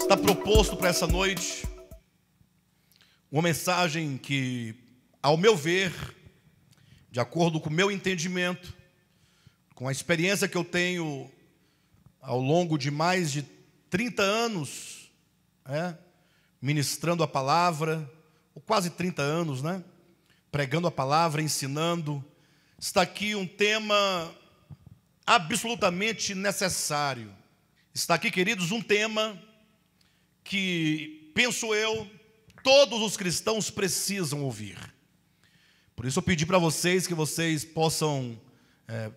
Está proposto para essa noite uma mensagem que, ao meu ver, de acordo com o meu entendimento, com a experiência que eu tenho ao longo de mais de 30 anos, é, ministrando a palavra, ou quase 30 anos, né? pregando a palavra, ensinando. Está aqui um tema absolutamente necessário. Está aqui, queridos, um tema que, penso eu, todos os cristãos precisam ouvir. Por isso eu pedi para vocês que vocês possam é,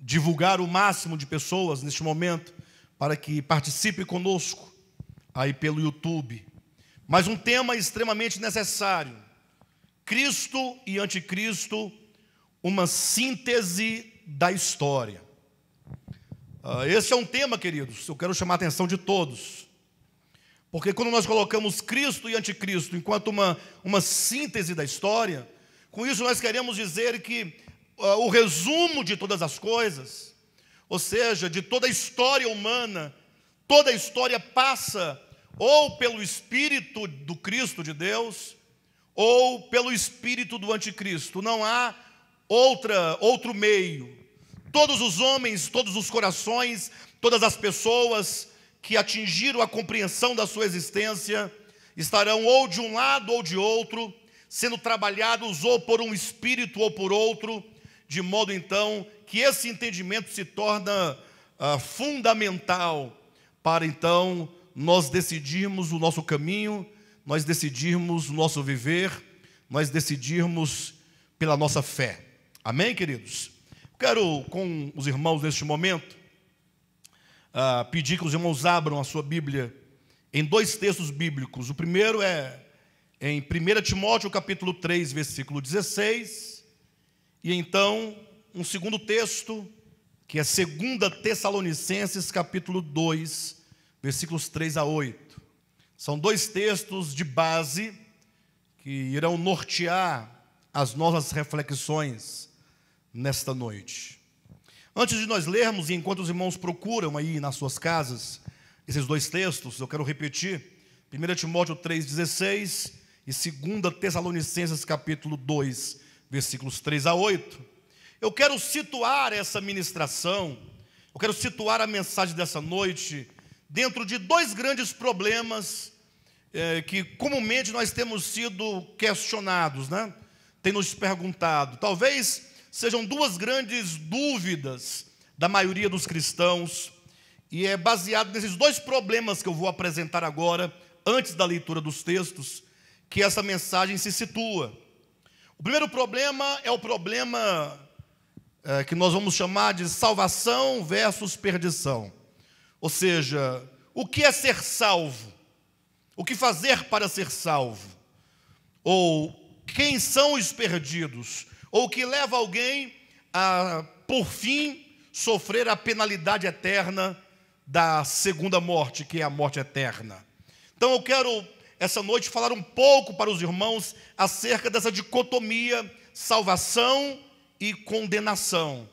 divulgar o máximo de pessoas neste momento, para que participe conosco aí pelo YouTube. Mas um tema extremamente necessário Cristo e Anticristo, uma síntese da história. Ah, esse é um tema, queridos, eu quero chamar a atenção de todos. Porque quando nós colocamos Cristo e Anticristo enquanto uma, uma síntese da história, com isso nós queremos dizer que uh, o resumo de todas as coisas, ou seja, de toda a história humana, toda a história passa ou pelo Espírito do Cristo de Deus, ou pelo espírito do anticristo. Não há outra outro meio. Todos os homens, todos os corações, todas as pessoas que atingiram a compreensão da sua existência estarão ou de um lado ou de outro, sendo trabalhados ou por um espírito ou por outro, de modo então que esse entendimento se torna ah, fundamental para então nós decidirmos o nosso caminho nós decidirmos o nosso viver, nós decidirmos pela nossa fé. Amém, queridos? Quero, com os irmãos neste momento, uh, pedir que os irmãos abram a sua Bíblia em dois textos bíblicos. O primeiro é em 1 Timóteo capítulo 3, versículo 16, e então um segundo texto, que é 2 Tessalonicenses capítulo 2, versículos 3 a 8. São dois textos de base que irão nortear as nossas reflexões nesta noite. Antes de nós lermos, e enquanto os irmãos procuram aí nas suas casas esses dois textos, eu quero repetir: 1 Timóteo 3,16 e 2 Tessalonicenses capítulo 2, versículos 3 a 8. Eu quero situar essa ministração, eu quero situar a mensagem dessa noite dentro de dois grandes problemas é, que comumente nós temos sido questionados, né? Tem nos perguntado. Talvez sejam duas grandes dúvidas da maioria dos cristãos, e é baseado nesses dois problemas que eu vou apresentar agora, antes da leitura dos textos, que essa mensagem se situa. O primeiro problema é o problema é, que nós vamos chamar de salvação versus perdição. Ou seja, o que é ser salvo? O que fazer para ser salvo? Ou quem são os perdidos? Ou o que leva alguém a, por fim, sofrer a penalidade eterna da segunda morte, que é a morte eterna? Então eu quero, essa noite, falar um pouco para os irmãos acerca dessa dicotomia salvação e condenação.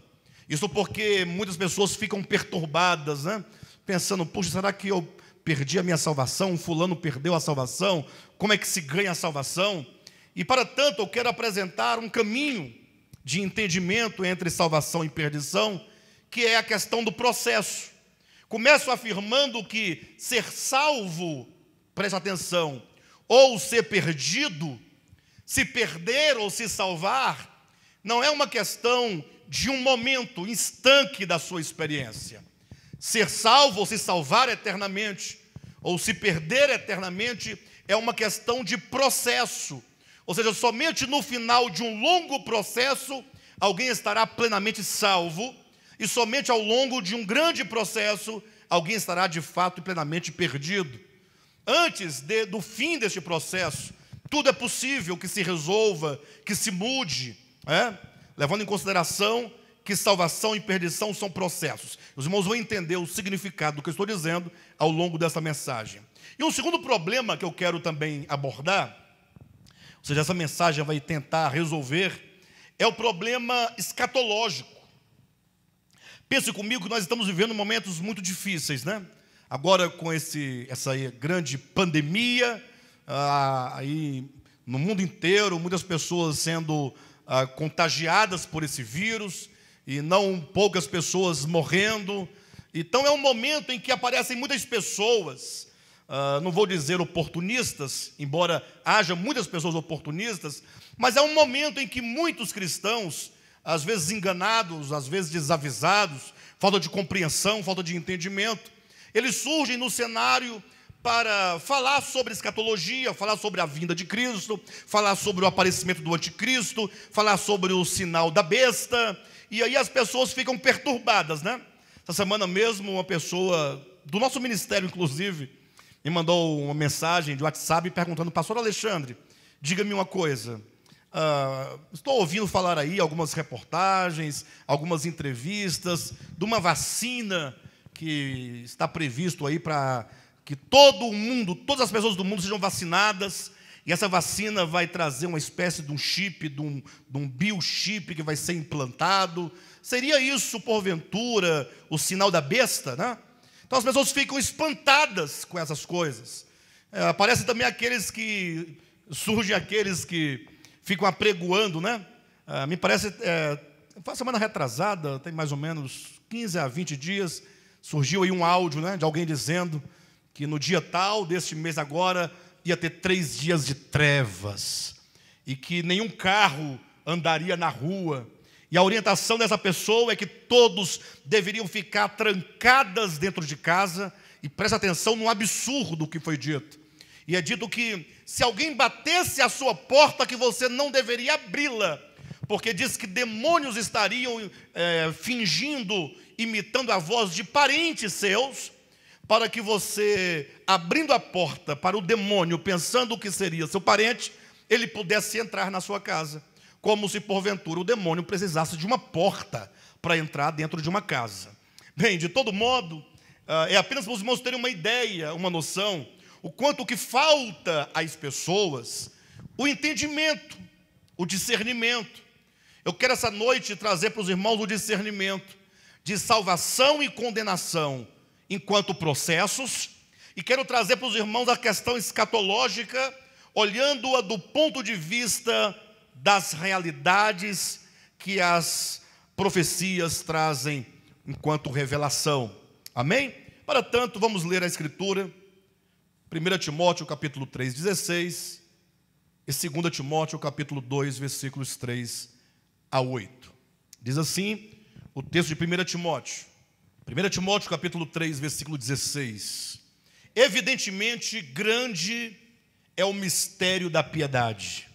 Isso porque muitas pessoas ficam perturbadas, né? pensando: puxa, será que eu perdi a minha salvação? Fulano perdeu a salvação? Como é que se ganha a salvação? E para tanto, eu quero apresentar um caminho de entendimento entre salvação e perdição, que é a questão do processo. Começo afirmando que ser salvo, preste atenção, ou ser perdido, se perder ou se salvar, não é uma questão de um momento estanque da sua experiência. Ser salvo ou se salvar eternamente, ou se perder eternamente, é uma questão de processo. Ou seja, somente no final de um longo processo alguém estará plenamente salvo, e somente ao longo de um grande processo alguém estará de fato plenamente perdido. Antes de, do fim deste processo, tudo é possível que se resolva, que se mude, né? levando em consideração que salvação e perdição são processos. Os irmãos vão entender o significado do que eu estou dizendo ao longo dessa mensagem. E um segundo problema que eu quero também abordar, ou seja, essa mensagem vai tentar resolver, é o problema escatológico. Pense comigo que nós estamos vivendo momentos muito difíceis, né? Agora com esse, essa grande pandemia, ah, aí no mundo inteiro, muitas pessoas sendo ah, contagiadas por esse vírus, e não poucas pessoas morrendo. Então é um momento em que aparecem muitas pessoas, uh, não vou dizer oportunistas, embora haja muitas pessoas oportunistas, mas é um momento em que muitos cristãos, às vezes enganados, às vezes desavisados, falta de compreensão, falta de entendimento, eles surgem no cenário para falar sobre escatologia, falar sobre a vinda de Cristo, falar sobre o aparecimento do anticristo, falar sobre o sinal da besta, e aí as pessoas ficam perturbadas, né? Essa semana mesmo, uma pessoa do nosso ministério, inclusive, me mandou uma mensagem de WhatsApp perguntando: Pastor Alexandre, diga-me uma coisa. Uh, estou ouvindo falar aí algumas reportagens, algumas entrevistas de uma vacina que está previsto aí para que todo o mundo, todas as pessoas do mundo sejam vacinadas e essa vacina vai trazer uma espécie de um chip, de um, de um biochip que vai ser implantado. Seria isso, porventura, o sinal da besta, né? Então as pessoas ficam espantadas com essas coisas. É, aparecem também aqueles que. Surgem aqueles que ficam apregoando, né? É, me parece. É, foi uma semana retrasada, tem mais ou menos 15 a 20 dias, surgiu aí um áudio né, de alguém dizendo que no dia tal deste mês agora ia ter três dias de trevas e que nenhum carro andaria na rua. E a orientação dessa pessoa é que todos deveriam ficar trancadas dentro de casa. E presta atenção no absurdo que foi dito. E é dito que se alguém batesse a sua porta, que você não deveria abri-la, porque diz que demônios estariam é, fingindo, imitando a voz de parentes seus, para que você, abrindo a porta para o demônio, pensando o que seria seu parente, ele pudesse entrar na sua casa, como se porventura o demônio precisasse de uma porta para entrar dentro de uma casa. Bem, de todo modo, ah, é apenas para os irmãos terem uma ideia, uma noção, o quanto que falta às pessoas o entendimento, o discernimento. Eu quero essa noite trazer para os irmãos o discernimento de salvação e condenação enquanto processos, e quero trazer para os irmãos a questão escatológica, olhando-a do ponto de vista das realidades que as profecias trazem enquanto revelação. Amém? Para tanto, vamos ler a Escritura, 1 Timóteo capítulo 3, 16, e 2 Timóteo capítulo 2, versículos 3 a 8. Diz assim o texto de 1 Timóteo. 1 Timóteo capítulo 3, versículo 16. Evidentemente, grande é o mistério da piedade.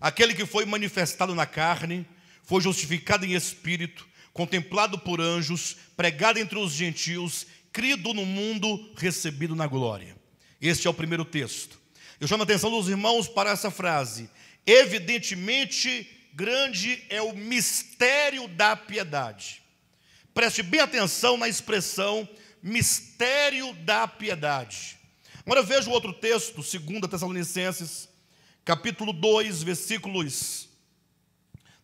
Aquele que foi manifestado na carne, foi justificado em espírito, contemplado por anjos, pregado entre os gentios, crido no mundo, recebido na glória. Este é o primeiro texto. Eu chamo a atenção dos irmãos para essa frase. Evidentemente, grande é o mistério da piedade. Preste bem atenção na expressão mistério da piedade. Agora veja o outro texto, 2 Tessalonicenses, capítulo 2, versículos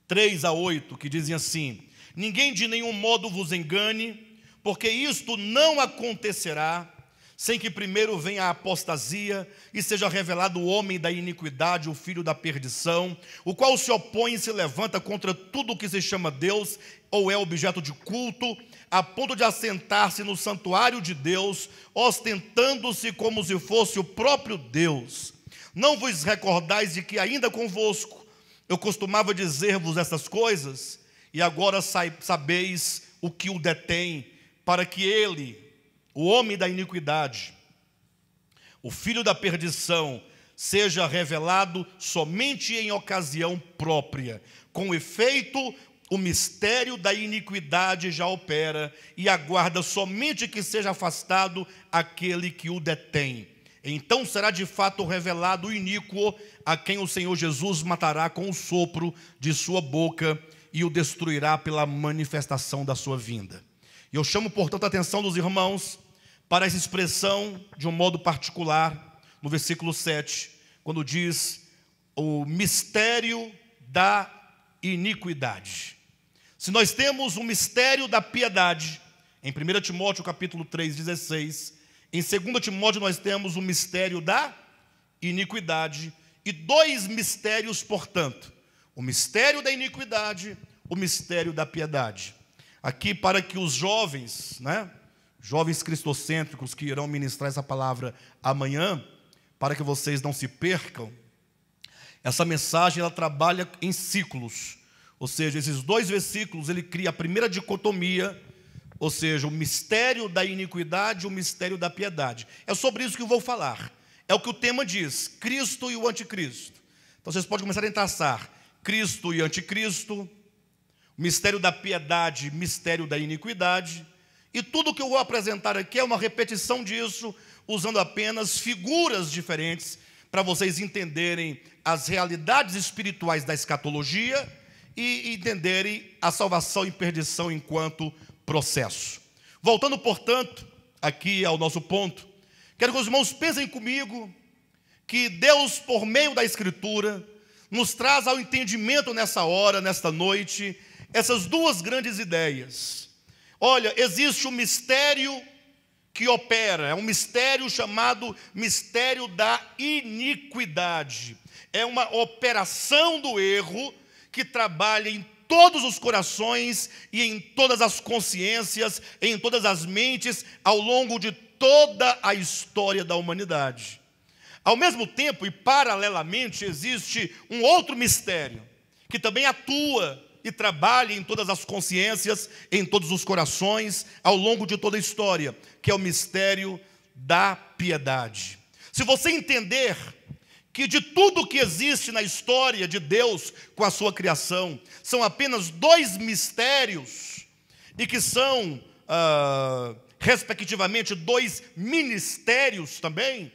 3 a 8, que dizem assim: Ninguém de nenhum modo vos engane, porque isto não acontecerá sem que primeiro venha a apostasia e seja revelado o homem da iniquidade, o filho da perdição, o qual se opõe e se levanta contra tudo o que se chama Deus ou é objeto de culto, a ponto de assentar-se no santuário de Deus, ostentando-se como se fosse o próprio Deus. Não vos recordais de que ainda convosco eu costumava dizer-vos essas coisas, e agora sabeis o que o detém, para que ele, o homem da iniquidade, o filho da perdição, seja revelado somente em ocasião própria. Com efeito, o mistério da iniquidade já opera e aguarda somente que seja afastado aquele que o detém. Então será de fato revelado o iníquo, a quem o Senhor Jesus matará com o sopro de sua boca e o destruirá pela manifestação da sua vinda. E eu chamo, portanto, a atenção dos irmãos para essa expressão de um modo particular no versículo 7, quando diz o mistério da iniquidade. Se nós temos um mistério da piedade, em 1 Timóteo capítulo 3, 16, em 2 Timóteo nós temos o mistério da iniquidade e dois mistérios, portanto, o mistério da iniquidade, o mistério da piedade. Aqui para que os jovens, né, jovens cristocêntricos que irão ministrar essa palavra amanhã, para que vocês não se percam, essa mensagem ela trabalha em ciclos. Ou seja, esses dois versículos, ele cria a primeira dicotomia, ou seja, o mistério da iniquidade e o mistério da piedade. É sobre isso que eu vou falar. É o que o tema diz: Cristo e o anticristo. Então vocês podem começar a traçar Cristo e anticristo, mistério da piedade, mistério da iniquidade, e tudo que eu vou apresentar aqui é uma repetição disso, usando apenas figuras diferentes para vocês entenderem as realidades espirituais da escatologia e entenderem a salvação e perdição enquanto processo. Voltando, portanto, aqui ao nosso ponto, quero que os irmãos pensem comigo que Deus, por meio da Escritura, nos traz ao entendimento nessa hora, nesta noite, essas duas grandes ideias Olha, existe um mistério que opera, é um mistério chamado mistério da iniquidade. É uma operação do erro que trabalha em todos os corações e em todas as consciências, em todas as mentes, ao longo de toda a história da humanidade. Ao mesmo tempo e paralelamente existe um outro mistério que também atua e trabalhe em todas as consciências, em todos os corações, ao longo de toda a história, que é o mistério da piedade. Se você entender que de tudo que existe na história de Deus com a sua criação, são apenas dois mistérios, e que são, ah, respectivamente, dois ministérios também,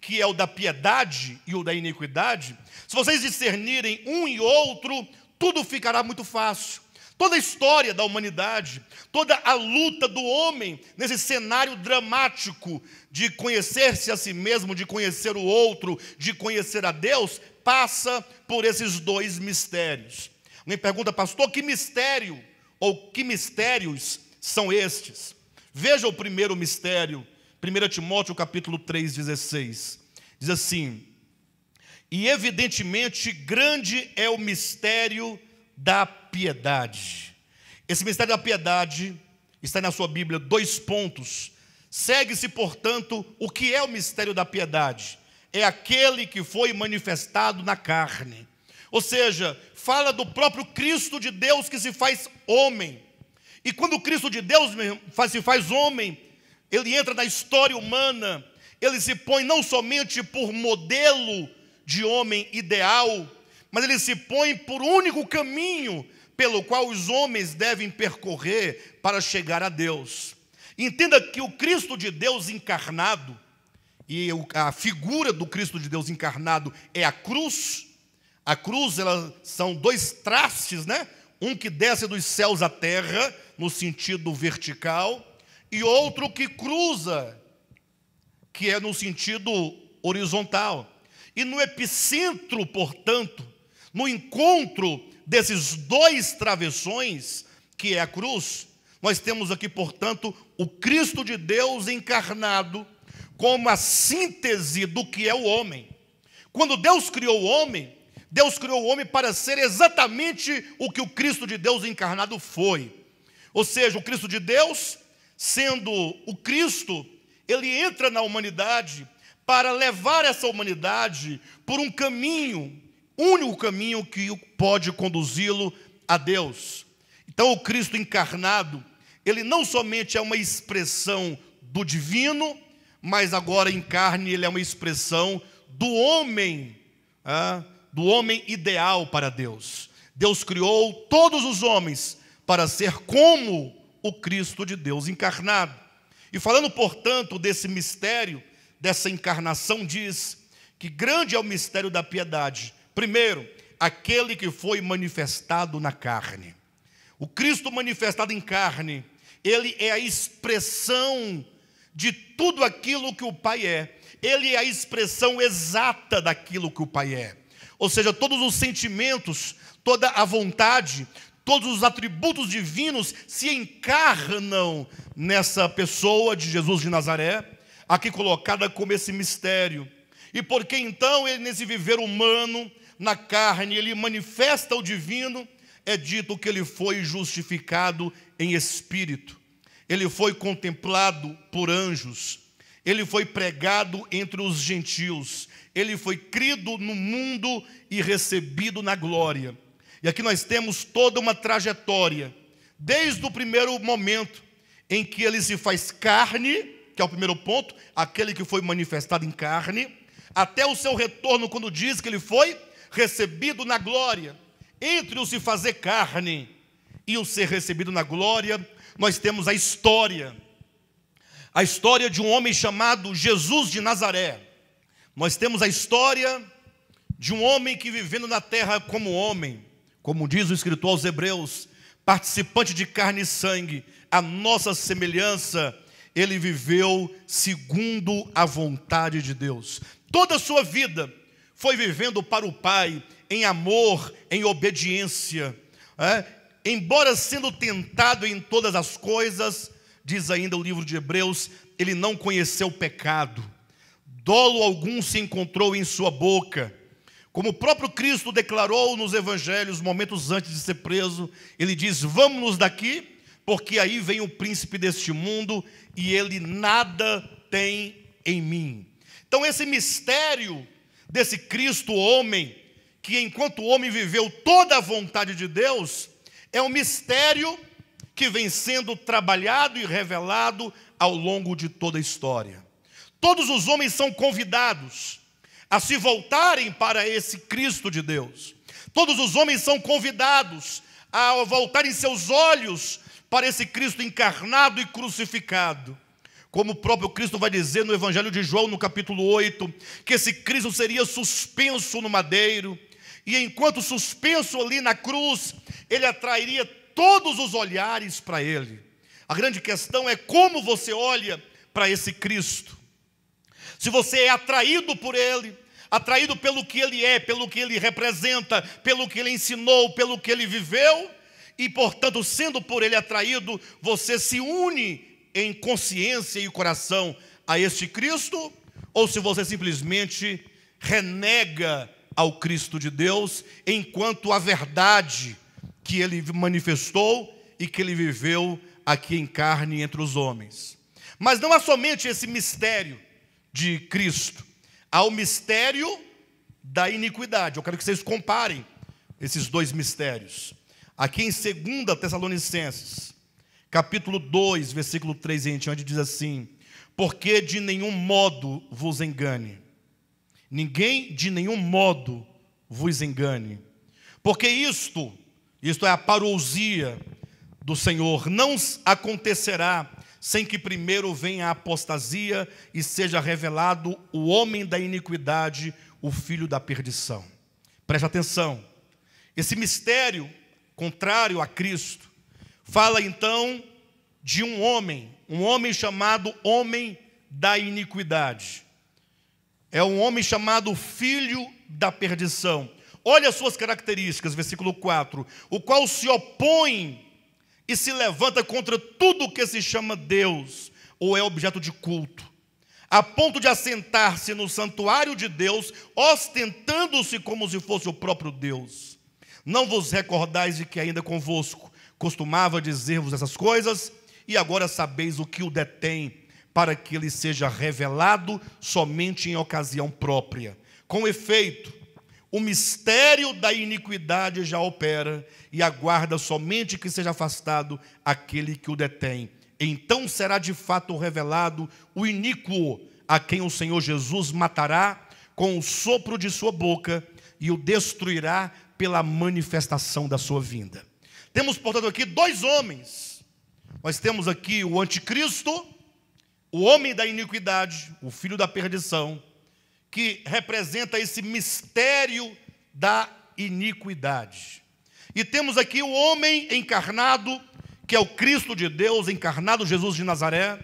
que é o da piedade e o da iniquidade, se vocês discernirem um e outro, tudo ficará muito fácil. Toda a história da humanidade, toda a luta do homem nesse cenário dramático de conhecer-se a si mesmo, de conhecer o outro, de conhecer a Deus, passa por esses dois mistérios. Alguém pergunta, pastor, que mistério ou que mistérios são estes? Veja o primeiro mistério, 1 Timóteo capítulo 3, 16. Diz assim: e, evidentemente, grande é o mistério da piedade. Esse mistério da piedade está na sua Bíblia, dois pontos. Segue-se, portanto, o que é o mistério da piedade? É aquele que foi manifestado na carne. Ou seja, fala do próprio Cristo de Deus que se faz homem. E quando o Cristo de Deus se faz homem, ele entra na história humana, ele se põe não somente por modelo de homem ideal, mas ele se põe por único caminho pelo qual os homens devem percorrer para chegar a Deus. Entenda que o Cristo de Deus encarnado, e a figura do Cristo de Deus encarnado é a cruz. A cruz ela, são dois trastes, né? Um que desce dos céus à terra, no sentido vertical, e outro que cruza, que é no sentido horizontal. E no epicentro, portanto, no encontro desses dois travessões, que é a cruz, nós temos aqui, portanto, o Cristo de Deus encarnado como a síntese do que é o homem. Quando Deus criou o homem, Deus criou o homem para ser exatamente o que o Cristo de Deus encarnado foi. Ou seja, o Cristo de Deus, sendo o Cristo, ele entra na humanidade para levar essa humanidade por um caminho, único caminho que pode conduzi-lo a Deus. Então, o Cristo encarnado, ele não somente é uma expressão do divino, mas agora em carne ele é uma expressão do homem, ah, do homem ideal para Deus. Deus criou todos os homens para ser como o Cristo de Deus encarnado. E falando, portanto, desse mistério dessa encarnação diz que grande é o mistério da piedade. Primeiro, aquele que foi manifestado na carne. O Cristo manifestado em carne, ele é a expressão de tudo aquilo que o Pai é. Ele é a expressão exata daquilo que o Pai é. Ou seja, todos os sentimentos, toda a vontade, todos os atributos divinos se encarnam nessa pessoa de Jesus de Nazaré aqui colocada como esse mistério. E porque então ele, nesse viver humano, na carne, ele manifesta o divino, é dito que ele foi justificado em espírito, ele foi contemplado por anjos, ele foi pregado entre os gentios, ele foi crido no mundo e recebido na glória. E aqui nós temos toda uma trajetória, desde o primeiro momento em que ele se faz carne que é o primeiro ponto, aquele que foi manifestado em carne, até o seu retorno, quando diz que ele foi recebido na glória. Entre o se fazer carne e o ser recebido na glória, nós temos a história. A história de um homem chamado Jesus de Nazaré. Nós temos a história de um homem que vivendo na terra como homem, como diz o escritor aos Hebreus, participante de carne e sangue, a nossa semelhança ele viveu segundo a vontade de Deus. Toda a sua vida foi vivendo para o Pai, em amor, em obediência. É? Embora sendo tentado em todas as coisas, diz ainda o livro de Hebreus, ele não conheceu pecado. Dolo algum se encontrou em sua boca. Como o próprio Cristo declarou nos evangelhos, momentos antes de ser preso, ele diz: Vamos-nos daqui porque aí vem o príncipe deste mundo e ele nada tem em mim. Então, esse mistério desse Cristo homem, que enquanto homem viveu toda a vontade de Deus, é um mistério que vem sendo trabalhado e revelado ao longo de toda a história. Todos os homens são convidados a se voltarem para esse Cristo de Deus. Todos os homens são convidados a voltarem seus olhos para esse Cristo encarnado e crucificado. Como o próprio Cristo vai dizer no Evangelho de João, no capítulo 8, que esse Cristo seria suspenso no madeiro, e enquanto suspenso ali na cruz, ele atrairia todos os olhares para ele. A grande questão é como você olha para esse Cristo. Se você é atraído por ele, atraído pelo que ele é, pelo que ele representa, pelo que ele ensinou, pelo que ele viveu, e, portanto, sendo por ele atraído, você se une em consciência e coração a este Cristo, ou se você simplesmente renega ao Cristo de Deus, enquanto a verdade que ele manifestou e que ele viveu aqui em carne entre os homens. Mas não há somente esse mistério de Cristo, há o mistério da iniquidade. Eu quero que vocês comparem esses dois mistérios. Aqui em 2 Tessalonicenses, capítulo 2, versículo 3 em diante, diz assim: Porque de nenhum modo vos engane, ninguém de nenhum modo vos engane, porque isto, isto é a parousia do Senhor, não acontecerá sem que primeiro venha a apostasia e seja revelado o homem da iniquidade, o filho da perdição. Preste atenção, esse mistério contrário a Cristo, fala então de um homem, um homem chamado homem da iniquidade. É um homem chamado filho da perdição. Olha as suas características, versículo 4: o qual se opõe e se levanta contra tudo que se chama Deus ou é objeto de culto, a ponto de assentar-se no santuário de Deus, ostentando-se como se fosse o próprio Deus. Não vos recordais de que ainda convosco costumava dizer-vos essas coisas, e agora sabeis o que o detém, para que ele seja revelado somente em ocasião própria. Com efeito, o mistério da iniquidade já opera e aguarda somente que seja afastado aquele que o detém. Então será de fato revelado o iníquo, a quem o Senhor Jesus matará com o sopro de sua boca e o destruirá pela manifestação da sua vinda. Temos, portanto, aqui dois homens. Nós temos aqui o anticristo, o homem da iniquidade, o filho da perdição, que representa esse mistério da iniquidade. E temos aqui o homem encarnado, que é o Cristo de Deus, encarnado Jesus de Nazaré,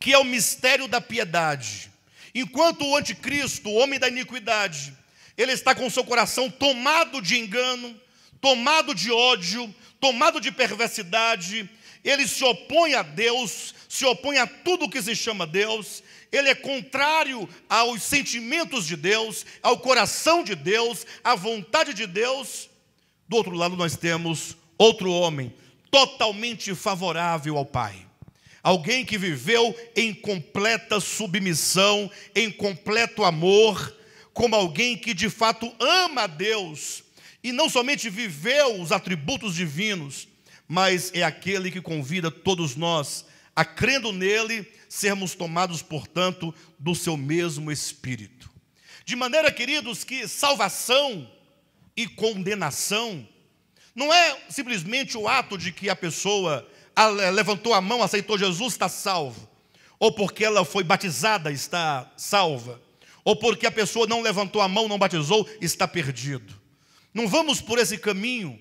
que é o mistério da piedade. Enquanto o anticristo, o homem da iniquidade, ele está com o seu coração tomado de engano, tomado de ódio, tomado de perversidade, ele se opõe a Deus, se opõe a tudo que se chama Deus, ele é contrário aos sentimentos de Deus, ao coração de Deus, à vontade de Deus. Do outro lado, nós temos outro homem totalmente favorável ao Pai. Alguém que viveu em completa submissão, em completo amor, como alguém que de fato ama a Deus e não somente viveu os atributos divinos, mas é aquele que convida todos nós a, crendo nele, sermos tomados, portanto, do seu mesmo espírito. De maneira, queridos, que salvação e condenação não é simplesmente o ato de que a pessoa levantou a mão, aceitou Jesus, está salvo, ou porque ela foi batizada, está salva ou porque a pessoa não levantou a mão, não batizou, está perdido. Não vamos por esse caminho,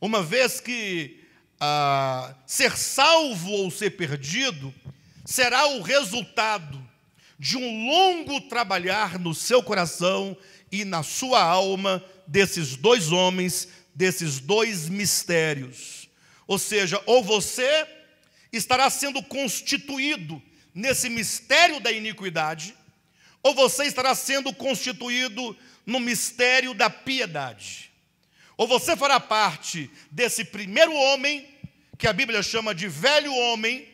uma vez que ah, ser salvo ou ser perdido será o resultado de um longo trabalhar no seu coração e na sua alma desses dois homens, desses dois mistérios. Ou seja, ou você estará sendo constituído nesse mistério da iniquidade ou você estará sendo constituído no mistério da piedade. Ou você fará parte desse primeiro homem, que a Bíblia chama de velho homem,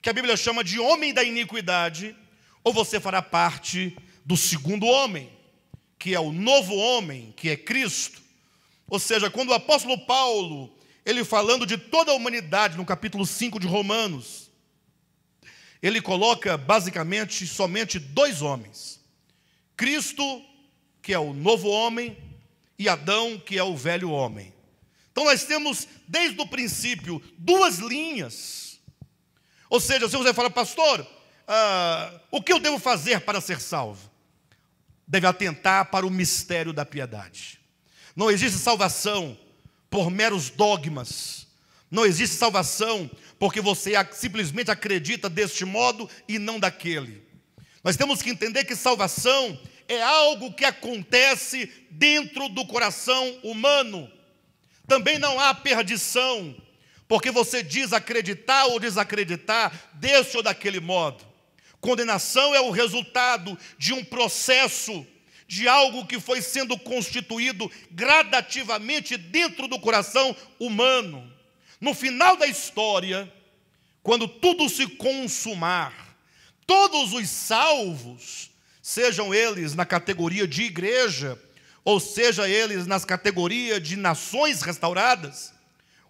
que a Bíblia chama de homem da iniquidade, ou você fará parte do segundo homem, que é o novo homem, que é Cristo. Ou seja, quando o apóstolo Paulo, ele falando de toda a humanidade no capítulo 5 de Romanos, ele coloca basicamente somente dois homens Cristo, que é o novo homem, e Adão, que é o velho homem. Então nós temos, desde o princípio, duas linhas. Ou seja, se você fala, pastor, ah, o que eu devo fazer para ser salvo? Deve atentar para o mistério da piedade. Não existe salvação por meros dogmas. Não existe salvação porque você simplesmente acredita deste modo e não daquele. Nós temos que entender que salvação é algo que acontece dentro do coração humano. Também não há perdição, porque você diz acreditar ou desacreditar desse ou daquele modo. Condenação é o resultado de um processo, de algo que foi sendo constituído gradativamente dentro do coração humano. No final da história, quando tudo se consumar, Todos os salvos, sejam eles na categoria de igreja, ou seja eles nas categorias de nações restauradas,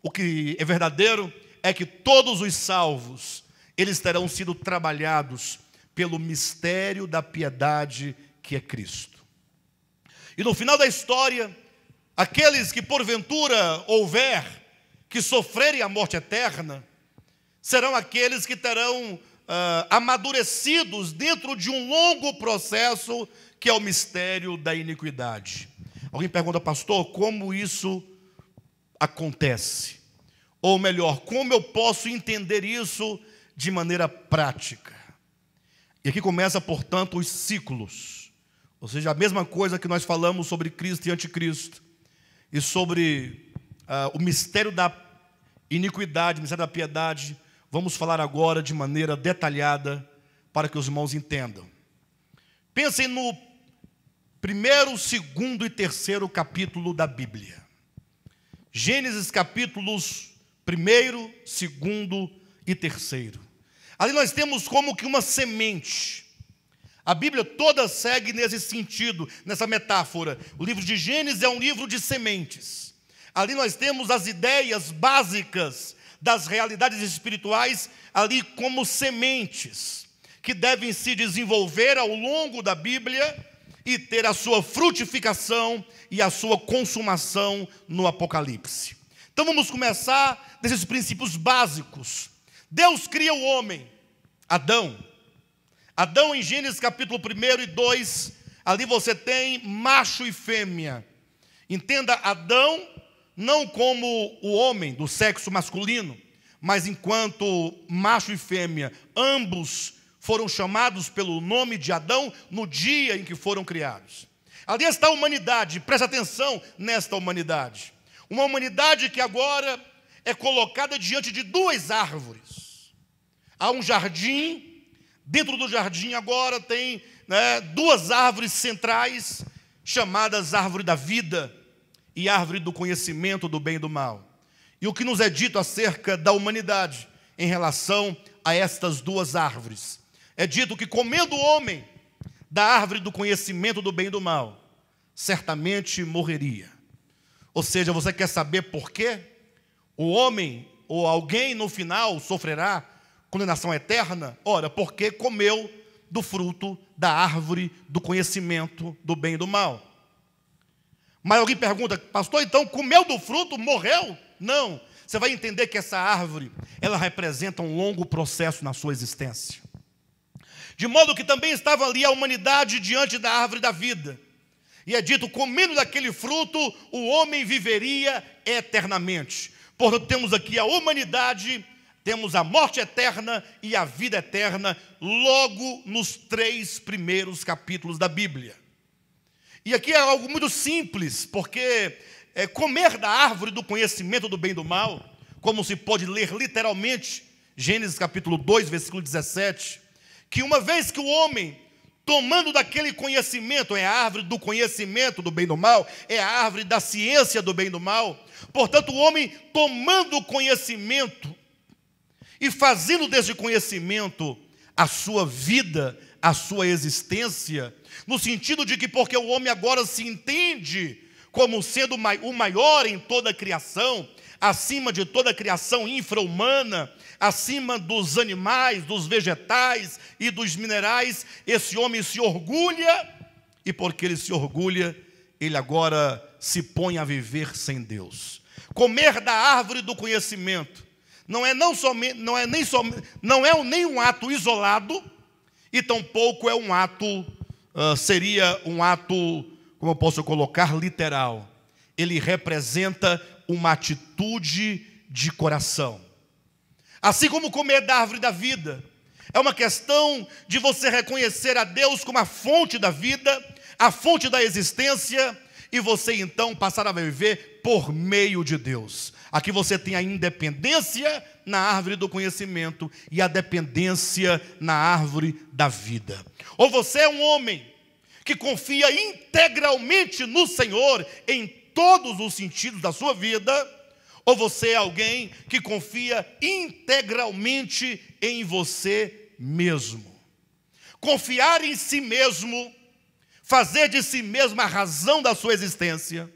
o que é verdadeiro é que todos os salvos, eles terão sido trabalhados pelo mistério da piedade que é Cristo. E no final da história, aqueles que porventura houver que sofrerem a morte eterna, serão aqueles que terão ah, amadurecidos dentro de um longo processo que é o mistério da iniquidade. Alguém pergunta, pastor, como isso acontece? Ou melhor, como eu posso entender isso de maneira prática? E aqui começa, portanto, os ciclos. Ou seja, a mesma coisa que nós falamos sobre Cristo e Anticristo, e sobre ah, o mistério da iniquidade, o mistério da piedade, Vamos falar agora de maneira detalhada para que os irmãos entendam. Pensem no primeiro, segundo e terceiro capítulo da Bíblia. Gênesis capítulos primeiro, segundo e terceiro. Ali nós temos como que uma semente. A Bíblia toda segue nesse sentido, nessa metáfora. O livro de Gênesis é um livro de sementes. Ali nós temos as ideias básicas das realidades espirituais ali como sementes que devem se desenvolver ao longo da Bíblia e ter a sua frutificação e a sua consumação no Apocalipse. Então vamos começar desses princípios básicos. Deus cria o homem, Adão. Adão em Gênesis capítulo 1 e 2, ali você tem macho e fêmea. Entenda, Adão não como o homem do sexo masculino, mas enquanto macho e fêmea, ambos foram chamados pelo nome de Adão no dia em que foram criados. Ali está a humanidade, presta atenção nesta humanidade. Uma humanidade que agora é colocada diante de duas árvores. Há um jardim, dentro do jardim agora tem né, duas árvores centrais, chamadas árvore da vida e árvore do conhecimento do bem e do mal. E o que nos é dito acerca da humanidade em relação a estas duas árvores? É dito que, comendo o homem da árvore do conhecimento do bem e do mal, certamente morreria. Ou seja, você quer saber por quê? O homem ou alguém no final sofrerá condenação eterna? Ora, porque comeu do fruto da árvore do conhecimento do bem e do mal. Mas alguém pergunta, pastor, então comeu do fruto, morreu? Não. Você vai entender que essa árvore, ela representa um longo processo na sua existência. De modo que também estava ali a humanidade diante da árvore da vida. E é dito: comendo daquele fruto, o homem viveria eternamente. Portanto, temos aqui a humanidade, temos a morte eterna e a vida eterna, logo nos três primeiros capítulos da Bíblia. E aqui é algo muito simples, porque é, comer da árvore do conhecimento do bem e do mal, como se pode ler literalmente, Gênesis capítulo 2, versículo 17, que uma vez que o homem, tomando daquele conhecimento, é a árvore do conhecimento do bem e do mal, é a árvore da ciência do bem e do mal, portanto, o homem tomando o conhecimento e fazendo desse conhecimento a sua vida, a sua existência, no sentido de que, porque o homem agora se entende como sendo o maior em toda a criação, acima de toda a criação infra-humana, acima dos animais, dos vegetais e dos minerais, esse homem se orgulha, e porque ele se orgulha, ele agora se põe a viver sem Deus. Comer da árvore do conhecimento não é não somente não é nem som, não é nem um ato isolado e tampouco é um ato ah, seria um ato, como eu posso colocar, literal. Ele representa uma atitude de coração. Assim como comer da árvore da vida, é uma questão de você reconhecer a Deus como a fonte da vida, a fonte da existência, e você então passar a viver por meio de Deus. Aqui você tem a independência na árvore do conhecimento e a dependência na árvore da vida. Ou você é um homem que confia integralmente no Senhor em todos os sentidos da sua vida, ou você é alguém que confia integralmente em você mesmo. Confiar em si mesmo, fazer de si mesmo a razão da sua existência,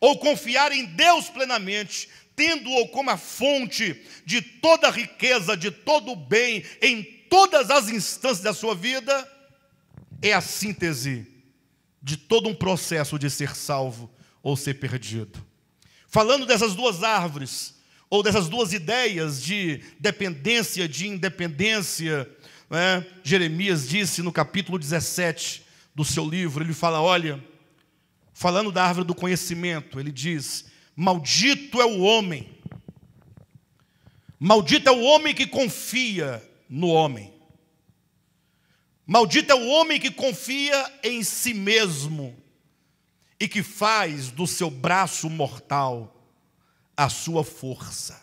ou confiar em Deus plenamente, tendo-o como a fonte de toda a riqueza, de todo o bem, em todas as instâncias da sua vida, é a síntese de todo um processo de ser salvo ou ser perdido. Falando dessas duas árvores, ou dessas duas ideias de dependência, de independência, né? Jeremias disse no capítulo 17 do seu livro: ele fala, olha, falando da árvore do conhecimento, ele diz: Maldito é o homem. Maldito é o homem que confia no homem. Maldito é o homem que confia em si mesmo e que faz do seu braço mortal a sua força.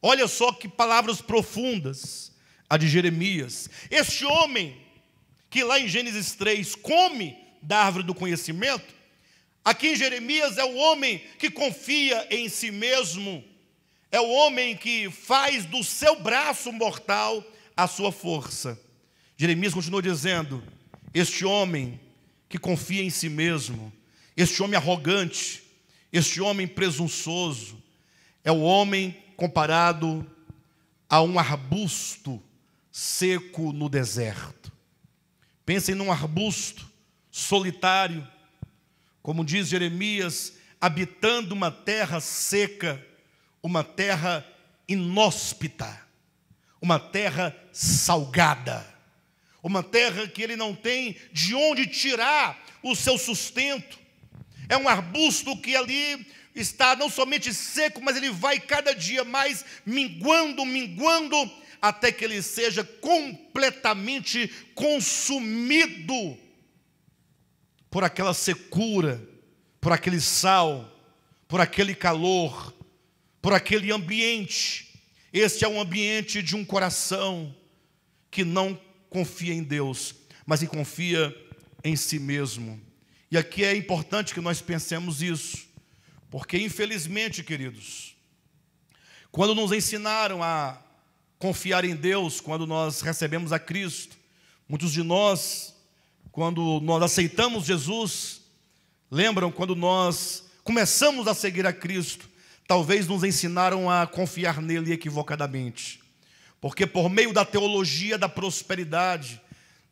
Olha só que palavras profundas a de Jeremias. Este homem que lá em Gênesis 3 come da árvore do conhecimento, Aqui em Jeremias é o homem que confia em si mesmo, é o homem que faz do seu braço mortal a sua força. Jeremias continuou dizendo: Este homem que confia em si mesmo, este homem arrogante, este homem presunçoso, é o homem comparado a um arbusto seco no deserto. Pensem num arbusto solitário como diz Jeremias, habitando uma terra seca, uma terra inóspita, uma terra salgada, uma terra que ele não tem de onde tirar o seu sustento. É um arbusto que ali está não somente seco, mas ele vai cada dia mais minguando, minguando, até que ele seja completamente consumido por aquela secura, por aquele sal, por aquele calor, por aquele ambiente. Este é um ambiente de um coração que não confia em Deus, mas que confia em si mesmo. E aqui é importante que nós pensemos isso, porque infelizmente, queridos, quando nos ensinaram a confiar em Deus, quando nós recebemos a Cristo, muitos de nós quando nós aceitamos Jesus, lembram quando nós começamos a seguir a Cristo, talvez nos ensinaram a confiar nele equivocadamente. Porque por meio da teologia da prosperidade,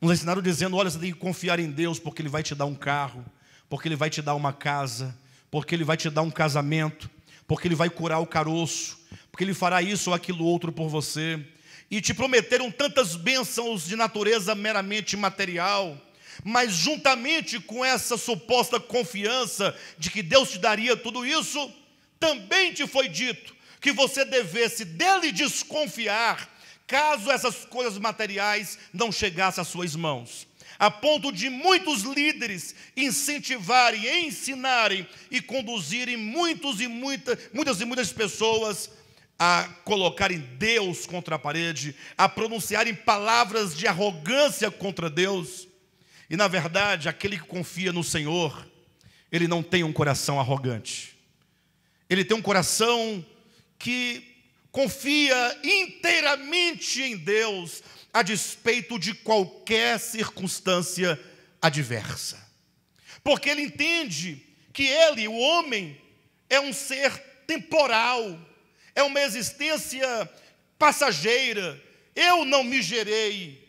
nos ensinaram dizendo: olha, você tem que confiar em Deus, porque Ele vai te dar um carro, porque Ele vai te dar uma casa, porque Ele vai te dar um casamento, porque Ele vai curar o caroço, porque Ele fará isso ou aquilo outro por você. E te prometeram tantas bênçãos de natureza meramente material, mas juntamente com essa suposta confiança de que Deus te daria tudo isso, também te foi dito que você devesse dele desconfiar caso essas coisas materiais não chegassem às suas mãos. A ponto de muitos líderes incentivarem, ensinarem e conduzirem muitos e muita, muitas e muitas pessoas a colocarem Deus contra a parede, a pronunciarem palavras de arrogância contra Deus, e na verdade, aquele que confia no Senhor, ele não tem um coração arrogante. Ele tem um coração que confia inteiramente em Deus, a despeito de qualquer circunstância adversa. Porque ele entende que ele, o homem, é um ser temporal, é uma existência passageira. Eu não me gerei,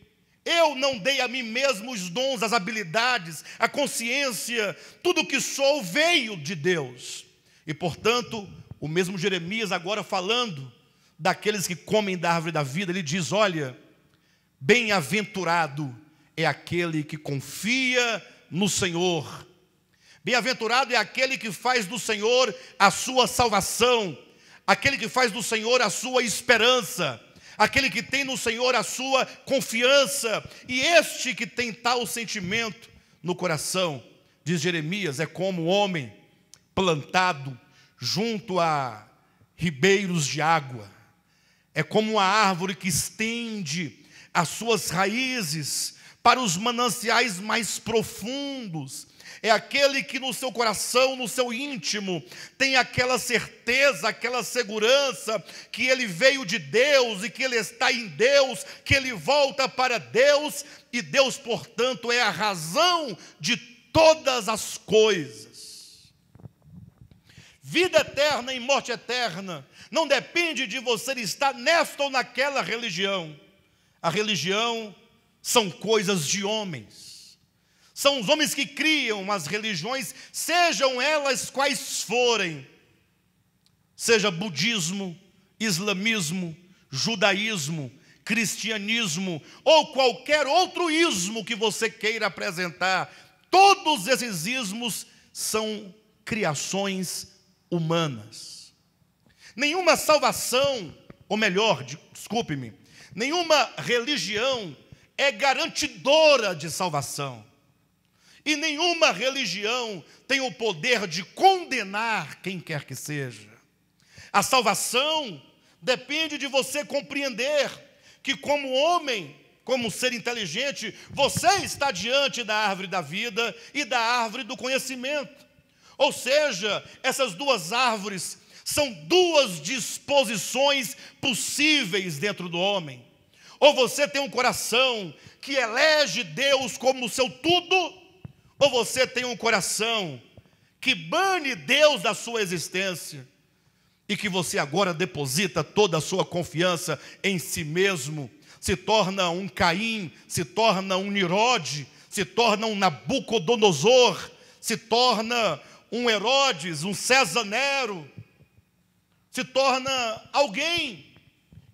eu não dei a mim mesmo os dons, as habilidades, a consciência, tudo o que sou veio de Deus. E portanto, o mesmo Jeremias, agora falando daqueles que comem da árvore da vida, ele diz: Olha, bem-aventurado é aquele que confia no Senhor, bem-aventurado é aquele que faz do Senhor a sua salvação, aquele que faz do Senhor a sua esperança aquele que tem no Senhor a sua confiança, e este que tem tal sentimento no coração, diz Jeremias, é como um homem plantado junto a ribeiros de água, é como a árvore que estende as suas raízes para os mananciais mais profundos, é aquele que no seu coração, no seu íntimo, tem aquela certeza, aquela segurança que ele veio de Deus e que ele está em Deus, que ele volta para Deus e Deus, portanto, é a razão de todas as coisas. Vida eterna e morte eterna não depende de você estar nesta ou naquela religião. A religião são coisas de homens. São os homens que criam as religiões, sejam elas quais forem, seja budismo, islamismo, judaísmo, cristianismo ou qualquer outro ismo que você queira apresentar, todos esses ismos são criações humanas. Nenhuma salvação, ou melhor, desculpe-me, nenhuma religião é garantidora de salvação. E nenhuma religião tem o poder de condenar quem quer que seja. A salvação depende de você compreender que, como homem, como ser inteligente, você está diante da árvore da vida e da árvore do conhecimento. Ou seja, essas duas árvores são duas disposições possíveis dentro do homem. Ou você tem um coração que elege Deus como seu tudo, ou você tem um coração que bane Deus da sua existência e que você agora deposita toda a sua confiança em si mesmo, se torna um Caim, se torna um Nirode, se torna um Nabucodonosor, se torna um Herodes, um César Nero, se torna alguém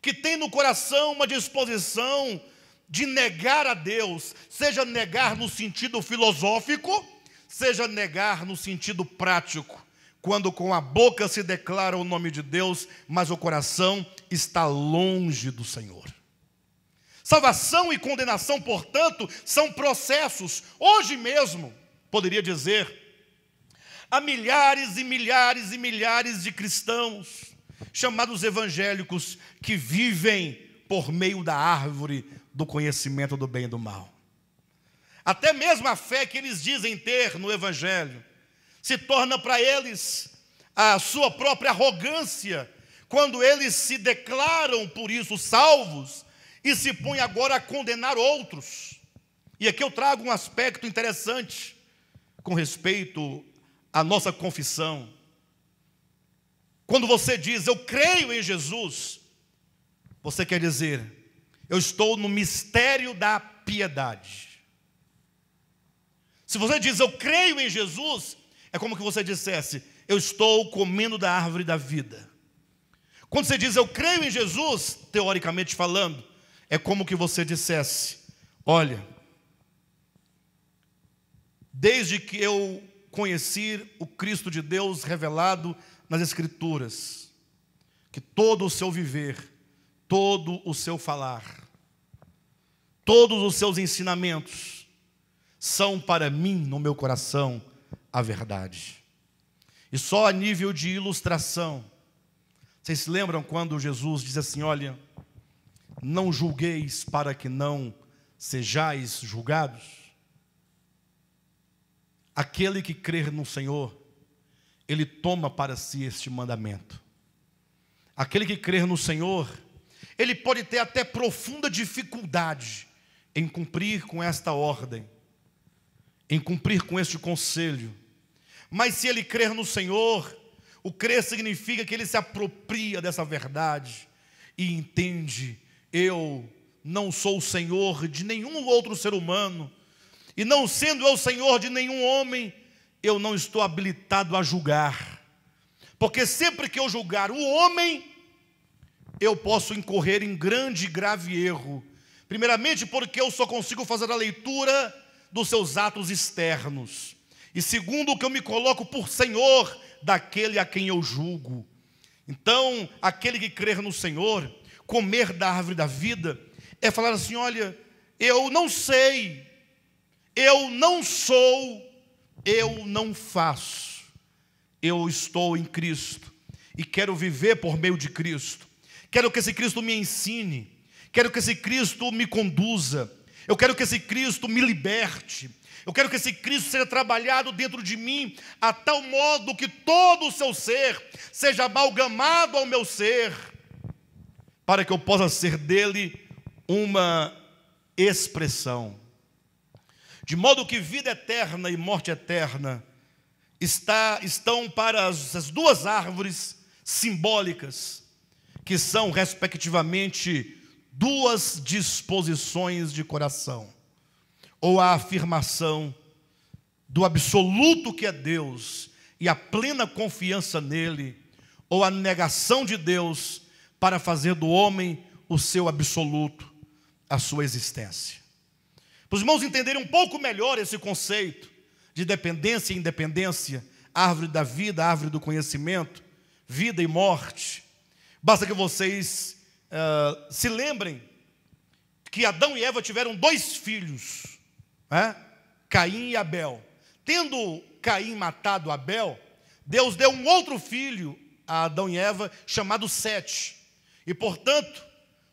que tem no coração uma disposição de negar a Deus, seja negar no sentido filosófico, seja negar no sentido prático, quando com a boca se declara o nome de Deus, mas o coração está longe do Senhor. Salvação e condenação, portanto, são processos. Hoje mesmo, poderia dizer, há milhares e milhares e milhares de cristãos, chamados evangélicos, que vivem por meio da árvore do conhecimento do bem e do mal. Até mesmo a fé que eles dizem ter no Evangelho se torna para eles a sua própria arrogância, quando eles se declaram por isso salvos e se põem agora a condenar outros. E aqui eu trago um aspecto interessante com respeito à nossa confissão. Quando você diz eu creio em Jesus, você quer dizer eu estou no mistério da piedade. Se você diz eu creio em Jesus, é como que você dissesse eu estou comendo da árvore da vida. Quando você diz eu creio em Jesus, teoricamente falando, é como que você dissesse: olha, desde que eu conheci o Cristo de Deus revelado nas Escrituras, que todo o seu viver, todo o seu falar, todos os seus ensinamentos são para mim, no meu coração, a verdade. E só a nível de ilustração, vocês se lembram quando Jesus diz assim: Olha, não julgueis para que não sejais julgados? Aquele que crer no Senhor, ele toma para si este mandamento. Aquele que crer no Senhor, ele pode ter até profunda dificuldade em cumprir com esta ordem, em cumprir com este conselho. Mas se ele crer no Senhor, o crer significa que ele se apropria dessa verdade e entende: eu não sou o Senhor de nenhum outro ser humano, e não sendo eu Senhor de nenhum homem, eu não estou habilitado a julgar. Porque sempre que eu julgar o homem, eu posso incorrer em grande e grave erro. Primeiramente, porque eu só consigo fazer a leitura dos seus atos externos. E segundo, que eu me coloco por Senhor daquele a quem eu julgo. Então, aquele que crer no Senhor, comer da árvore da vida, é falar assim: olha, eu não sei, eu não sou, eu não faço, eu estou em Cristo e quero viver por meio de Cristo. Quero que esse Cristo me ensine. Quero que esse Cristo me conduza. Eu quero que esse Cristo me liberte. Eu quero que esse Cristo seja trabalhado dentro de mim, a tal modo que todo o seu ser seja amalgamado ao meu ser, para que eu possa ser dele uma expressão. De modo que vida eterna e morte eterna está, estão para as, as duas árvores simbólicas que são, respectivamente, duas disposições de coração, ou a afirmação do absoluto que é Deus e a plena confiança nele, ou a negação de Deus para fazer do homem o seu absoluto, a sua existência. Para os irmãos entenderem um pouco melhor esse conceito de dependência e independência, árvore da vida, árvore do conhecimento, vida e morte, Basta que vocês uh, se lembrem que Adão e Eva tiveram dois filhos, né? Caim e Abel. Tendo Caim matado Abel, Deus deu um outro filho a Adão e Eva, chamado Sete. E, portanto,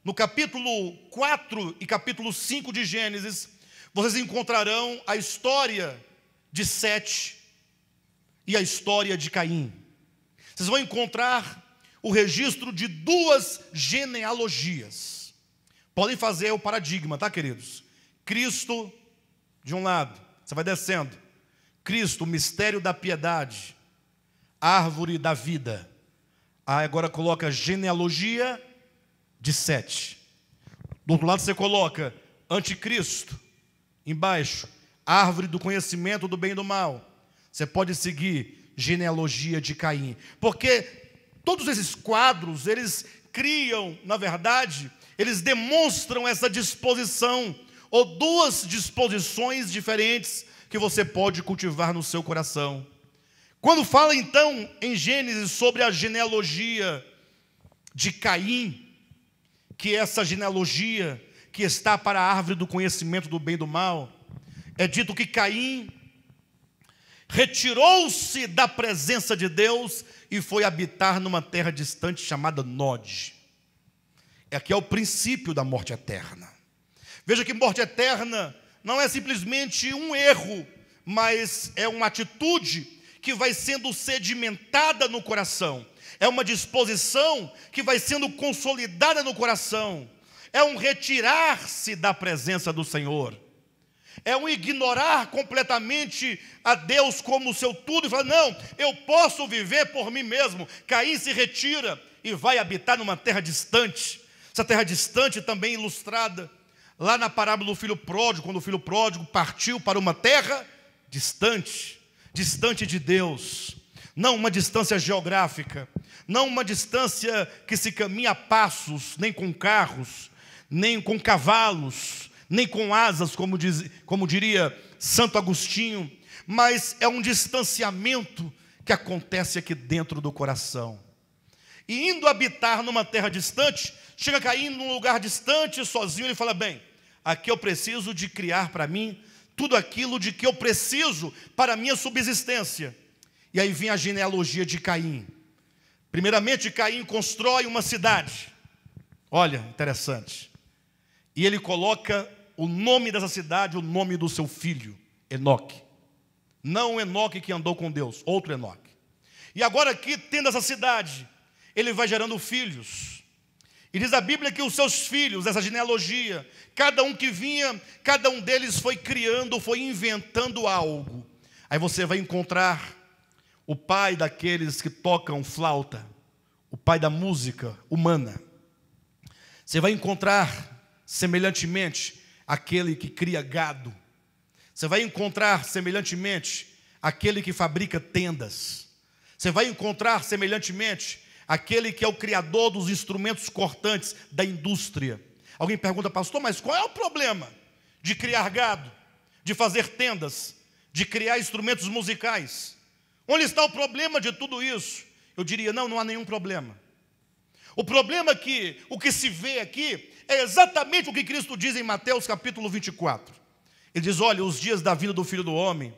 no capítulo 4 e capítulo 5 de Gênesis, vocês encontrarão a história de Sete e a história de Caim. Vocês vão encontrar o registro de duas genealogias. Podem fazer o paradigma, tá, queridos? Cristo, de um lado, você vai descendo. Cristo, mistério da piedade, árvore da vida. Ah, agora coloca genealogia de sete. Do outro lado você coloca anticristo, embaixo, árvore do conhecimento do bem e do mal. Você pode seguir genealogia de Caim, porque Todos esses quadros, eles criam, na verdade, eles demonstram essa disposição, ou duas disposições diferentes que você pode cultivar no seu coração. Quando fala então em Gênesis sobre a genealogia de Caim, que é essa genealogia que está para a árvore do conhecimento do bem e do mal, é dito que Caim retirou-se da presença de Deus e foi habitar numa terra distante chamada Nod. É aqui é o princípio da morte eterna. Veja que morte eterna não é simplesmente um erro, mas é uma atitude que vai sendo sedimentada no coração, é uma disposição que vai sendo consolidada no coração, é um retirar-se da presença do Senhor é um ignorar completamente a Deus como seu tudo e falar: não, eu posso viver por mim mesmo. Caim se retira e vai habitar numa terra distante. Essa terra distante também é ilustrada lá na parábola do filho pródigo, quando o filho pródigo partiu para uma terra distante, distante de Deus. Não uma distância geográfica, não uma distância que se caminha a passos, nem com carros, nem com cavalos, nem com asas, como, diz, como diria Santo Agostinho, mas é um distanciamento que acontece aqui dentro do coração. E indo habitar numa terra distante, chega caindo num lugar distante, sozinho, ele fala: bem, aqui eu preciso de criar para mim tudo aquilo de que eu preciso para a minha subsistência. E aí vem a genealogia de Caim. Primeiramente, Caim constrói uma cidade. Olha, interessante. E ele coloca o nome dessa cidade, o nome do seu filho, Enoque. Não o Enoque que andou com Deus, outro Enoque. E agora aqui, tendo essa cidade, ele vai gerando filhos. E diz a Bíblia que os seus filhos, essa genealogia, cada um que vinha, cada um deles foi criando, foi inventando algo. Aí você vai encontrar o pai daqueles que tocam flauta, o pai da música humana. Você vai encontrar, semelhantemente, aquele que cria gado. Você vai encontrar semelhantemente aquele que fabrica tendas. Você vai encontrar semelhantemente aquele que é o criador dos instrumentos cortantes da indústria. Alguém pergunta, pastor, mas qual é o problema de criar gado, de fazer tendas, de criar instrumentos musicais? Onde está o problema de tudo isso? Eu diria, não, não há nenhum problema. O problema é que o que se vê aqui é exatamente o que Cristo diz em Mateus capítulo 24. Ele diz: Olha, os dias da vinda do filho do homem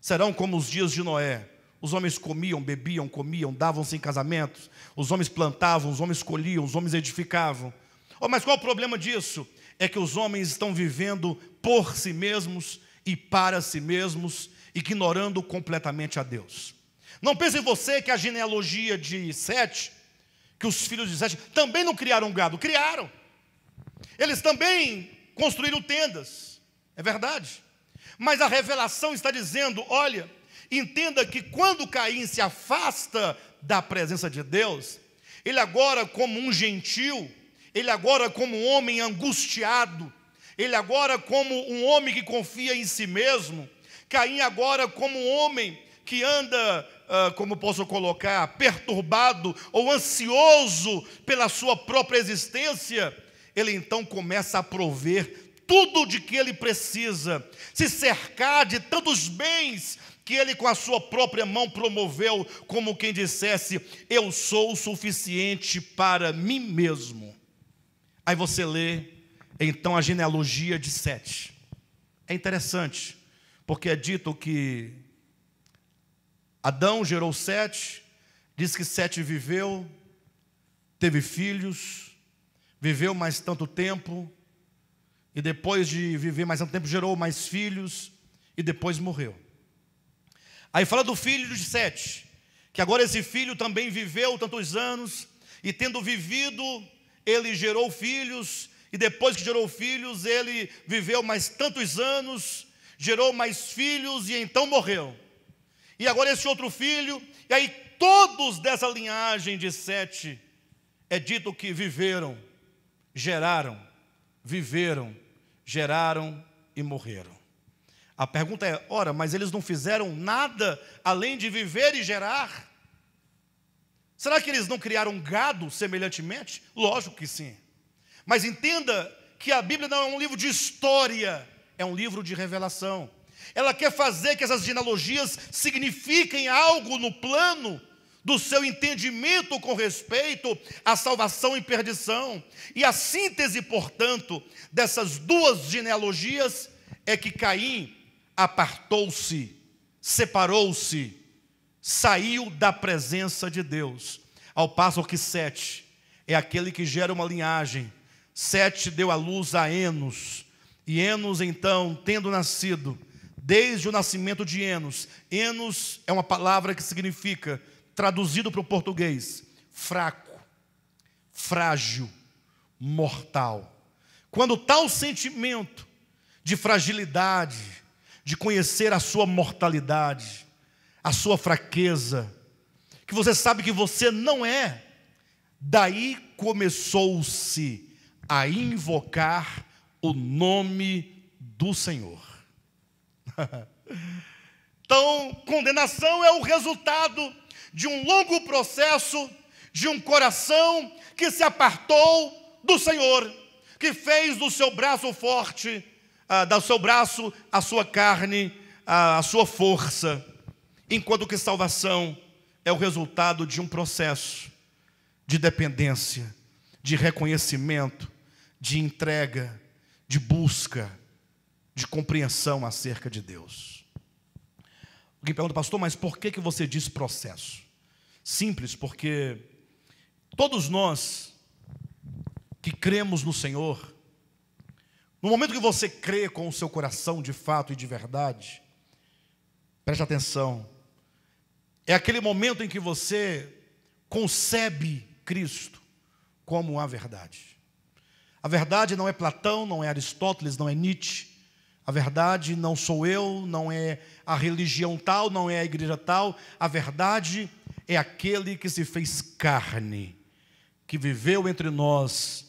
serão como os dias de Noé. Os homens comiam, bebiam, comiam, davam-se em casamentos, os homens plantavam, os homens colhiam, os homens edificavam. Oh, mas qual o problema disso? É que os homens estão vivendo por si mesmos e para si mesmos, ignorando completamente a Deus. Não pense você que a genealogia de Sete, que os filhos de Sete também não criaram gado, criaram. Eles também construíram tendas, é verdade. Mas a revelação está dizendo: olha, entenda que quando Caim se afasta da presença de Deus, ele agora, como um gentil, ele agora, como um homem angustiado, ele agora, como um homem que confia em si mesmo, Caim, agora, como um homem que anda, ah, como posso colocar, perturbado ou ansioso pela sua própria existência, ele então começa a prover tudo de que ele precisa, se cercar de tantos bens que ele com a sua própria mão promoveu, como quem dissesse: Eu sou o suficiente para mim mesmo. Aí você lê, então, a genealogia de Sete. É interessante, porque é dito que Adão gerou Sete, diz que Sete viveu, teve filhos, viveu mais tanto tempo, e depois de viver mais tanto tempo, gerou mais filhos, e depois morreu. Aí fala do filho de Sete, que agora esse filho também viveu tantos anos, e tendo vivido, ele gerou filhos, e depois que gerou filhos, ele viveu mais tantos anos, gerou mais filhos e então morreu. E agora esse outro filho, e aí todos dessa linhagem de Sete, é dito que viveram geraram, viveram, geraram e morreram. A pergunta é: ora, mas eles não fizeram nada além de viver e gerar? Será que eles não criaram gado semelhantemente? Lógico que sim. Mas entenda que a Bíblia não é um livro de história, é um livro de revelação. Ela quer fazer que essas genealogias signifiquem algo no plano do seu entendimento com respeito à salvação e perdição. E a síntese, portanto, dessas duas genealogias é que Caim apartou-se, separou-se, saiu da presença de Deus. Ao passo que Sete é aquele que gera uma linhagem. Sete deu à luz a Enos. E Enos, então, tendo nascido, desde o nascimento de Enos, Enos é uma palavra que significa traduzido para o português, fraco, frágil, mortal. Quando tal sentimento de fragilidade, de conhecer a sua mortalidade, a sua fraqueza, que você sabe que você não é, daí começou-se a invocar o nome do Senhor. então, condenação é o resultado de um longo processo de um coração que se apartou do Senhor, que fez do seu braço forte, ah, do seu braço a sua carne, a, a sua força, enquanto que salvação é o resultado de um processo de dependência, de reconhecimento, de entrega, de busca, de compreensão acerca de Deus. Alguém pergunta, pastor, mas por que, que você diz processo? Simples, porque todos nós que cremos no Senhor, no momento que você crê com o seu coração de fato e de verdade, preste atenção, é aquele momento em que você concebe Cristo como a verdade. A verdade não é Platão, não é Aristóteles, não é Nietzsche, a verdade não sou eu, não é a religião tal, não é a igreja tal. A verdade é aquele que se fez carne, que viveu entre nós.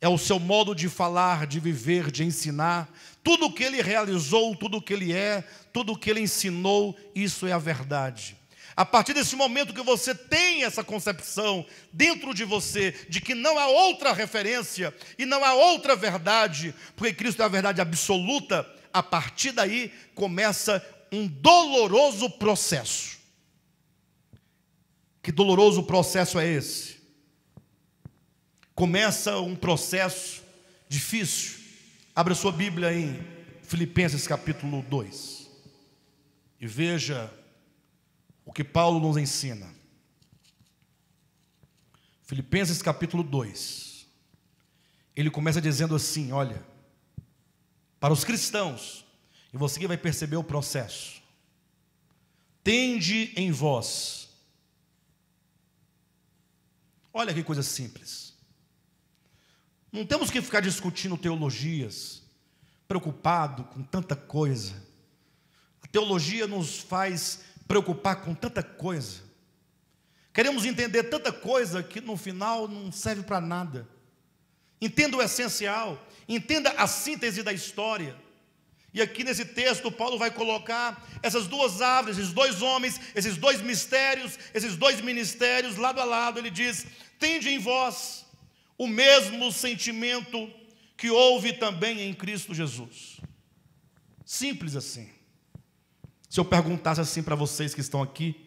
É o seu modo de falar, de viver, de ensinar. Tudo o que ele realizou, tudo o que ele é, tudo o que ele ensinou, isso é a verdade. A partir desse momento que você tem essa concepção dentro de você de que não há outra referência e não há outra verdade, porque Cristo é a verdade absoluta, a partir daí começa um doloroso processo. Que doloroso processo é esse? Começa um processo difícil. Abra sua Bíblia em Filipenses capítulo 2 e veja o que Paulo nos ensina. Filipenses capítulo 2. Ele começa dizendo assim: olha, para os cristãos, e você vai perceber o processo. Tende em vós. Olha que coisa simples. Não temos que ficar discutindo teologias, preocupado com tanta coisa. A teologia nos faz preocupar com tanta coisa. Queremos entender tanta coisa que no final não serve para nada. Entenda o essencial, entenda a síntese da história. E aqui nesse texto, Paulo vai colocar essas duas árvores, esses dois homens, esses dois mistérios, esses dois ministérios lado a lado. Ele diz: Tende em vós o mesmo sentimento que houve também em Cristo Jesus. Simples assim. Se eu perguntasse assim para vocês que estão aqui,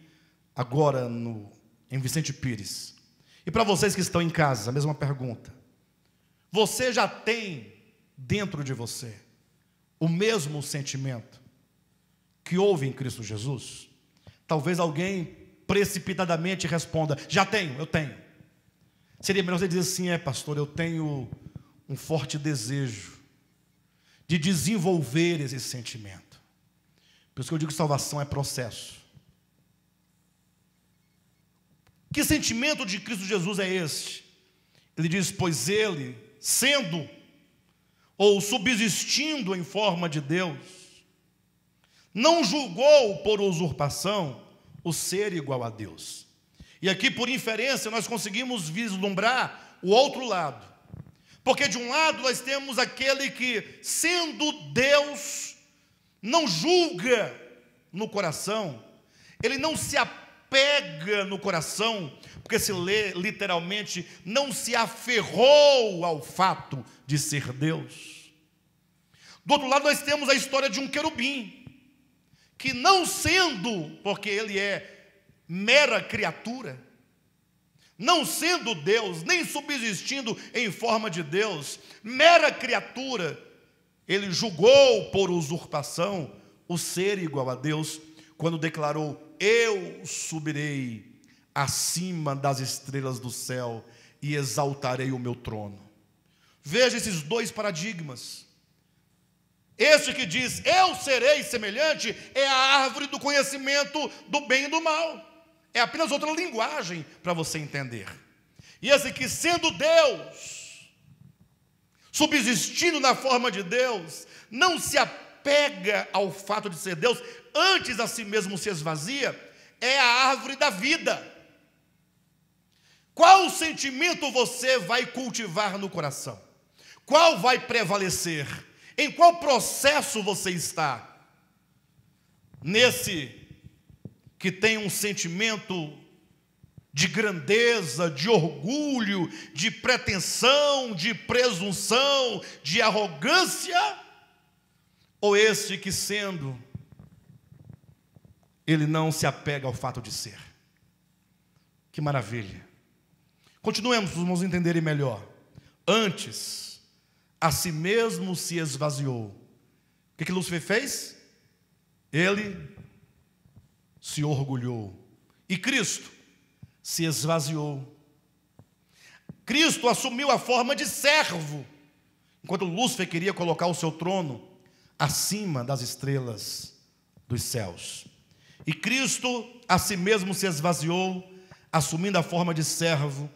agora no, em Vicente Pires, e para vocês que estão em casa, a mesma pergunta. Você já tem dentro de você o mesmo sentimento que houve em Cristo Jesus? Talvez alguém precipitadamente responda: Já tenho, eu tenho. Seria melhor você dizer assim: É, pastor, eu tenho um forte desejo de desenvolver esse sentimento. Por isso que eu digo que salvação é processo. Que sentimento de Cristo Jesus é este? Ele diz: Pois ele, sendo ou subsistindo em forma de Deus, não julgou por usurpação o ser igual a Deus. E aqui, por inferência, nós conseguimos vislumbrar o outro lado. Porque de um lado nós temos aquele que, sendo Deus, não julga no coração, ele não se apega no coração, porque se lê literalmente, não se aferrou ao fato de ser Deus. Do outro lado, nós temos a história de um querubim, que não sendo, porque ele é mera criatura, não sendo Deus, nem subsistindo em forma de Deus, mera criatura, ele julgou por usurpação o ser igual a Deus, quando declarou: Eu subirei acima das estrelas do céu e exaltarei o meu trono. Veja esses dois paradigmas. Este que diz: Eu serei semelhante, é a árvore do conhecimento do bem e do mal. É apenas outra linguagem para você entender. E esse que, sendo Deus, subsistindo na forma de Deus, não se apega ao fato de ser Deus, antes a si mesmo se esvazia, é a árvore da vida. Qual sentimento você vai cultivar no coração? Qual vai prevalecer? Em qual processo você está? Nesse que tem um sentimento de grandeza, de orgulho, de pretensão, de presunção, de arrogância? Ou esse que sendo, ele não se apega ao fato de ser? Que maravilha! Continuemos para os irmãos entenderem melhor. Antes, a si mesmo se esvaziou. O que, que Lúcifer fez? Ele se orgulhou. E Cristo, se esvaziou. Cristo assumiu a forma de servo, enquanto Lúcifer queria colocar o seu trono acima das estrelas dos céus. E Cristo a si mesmo se esvaziou, assumindo a forma de servo,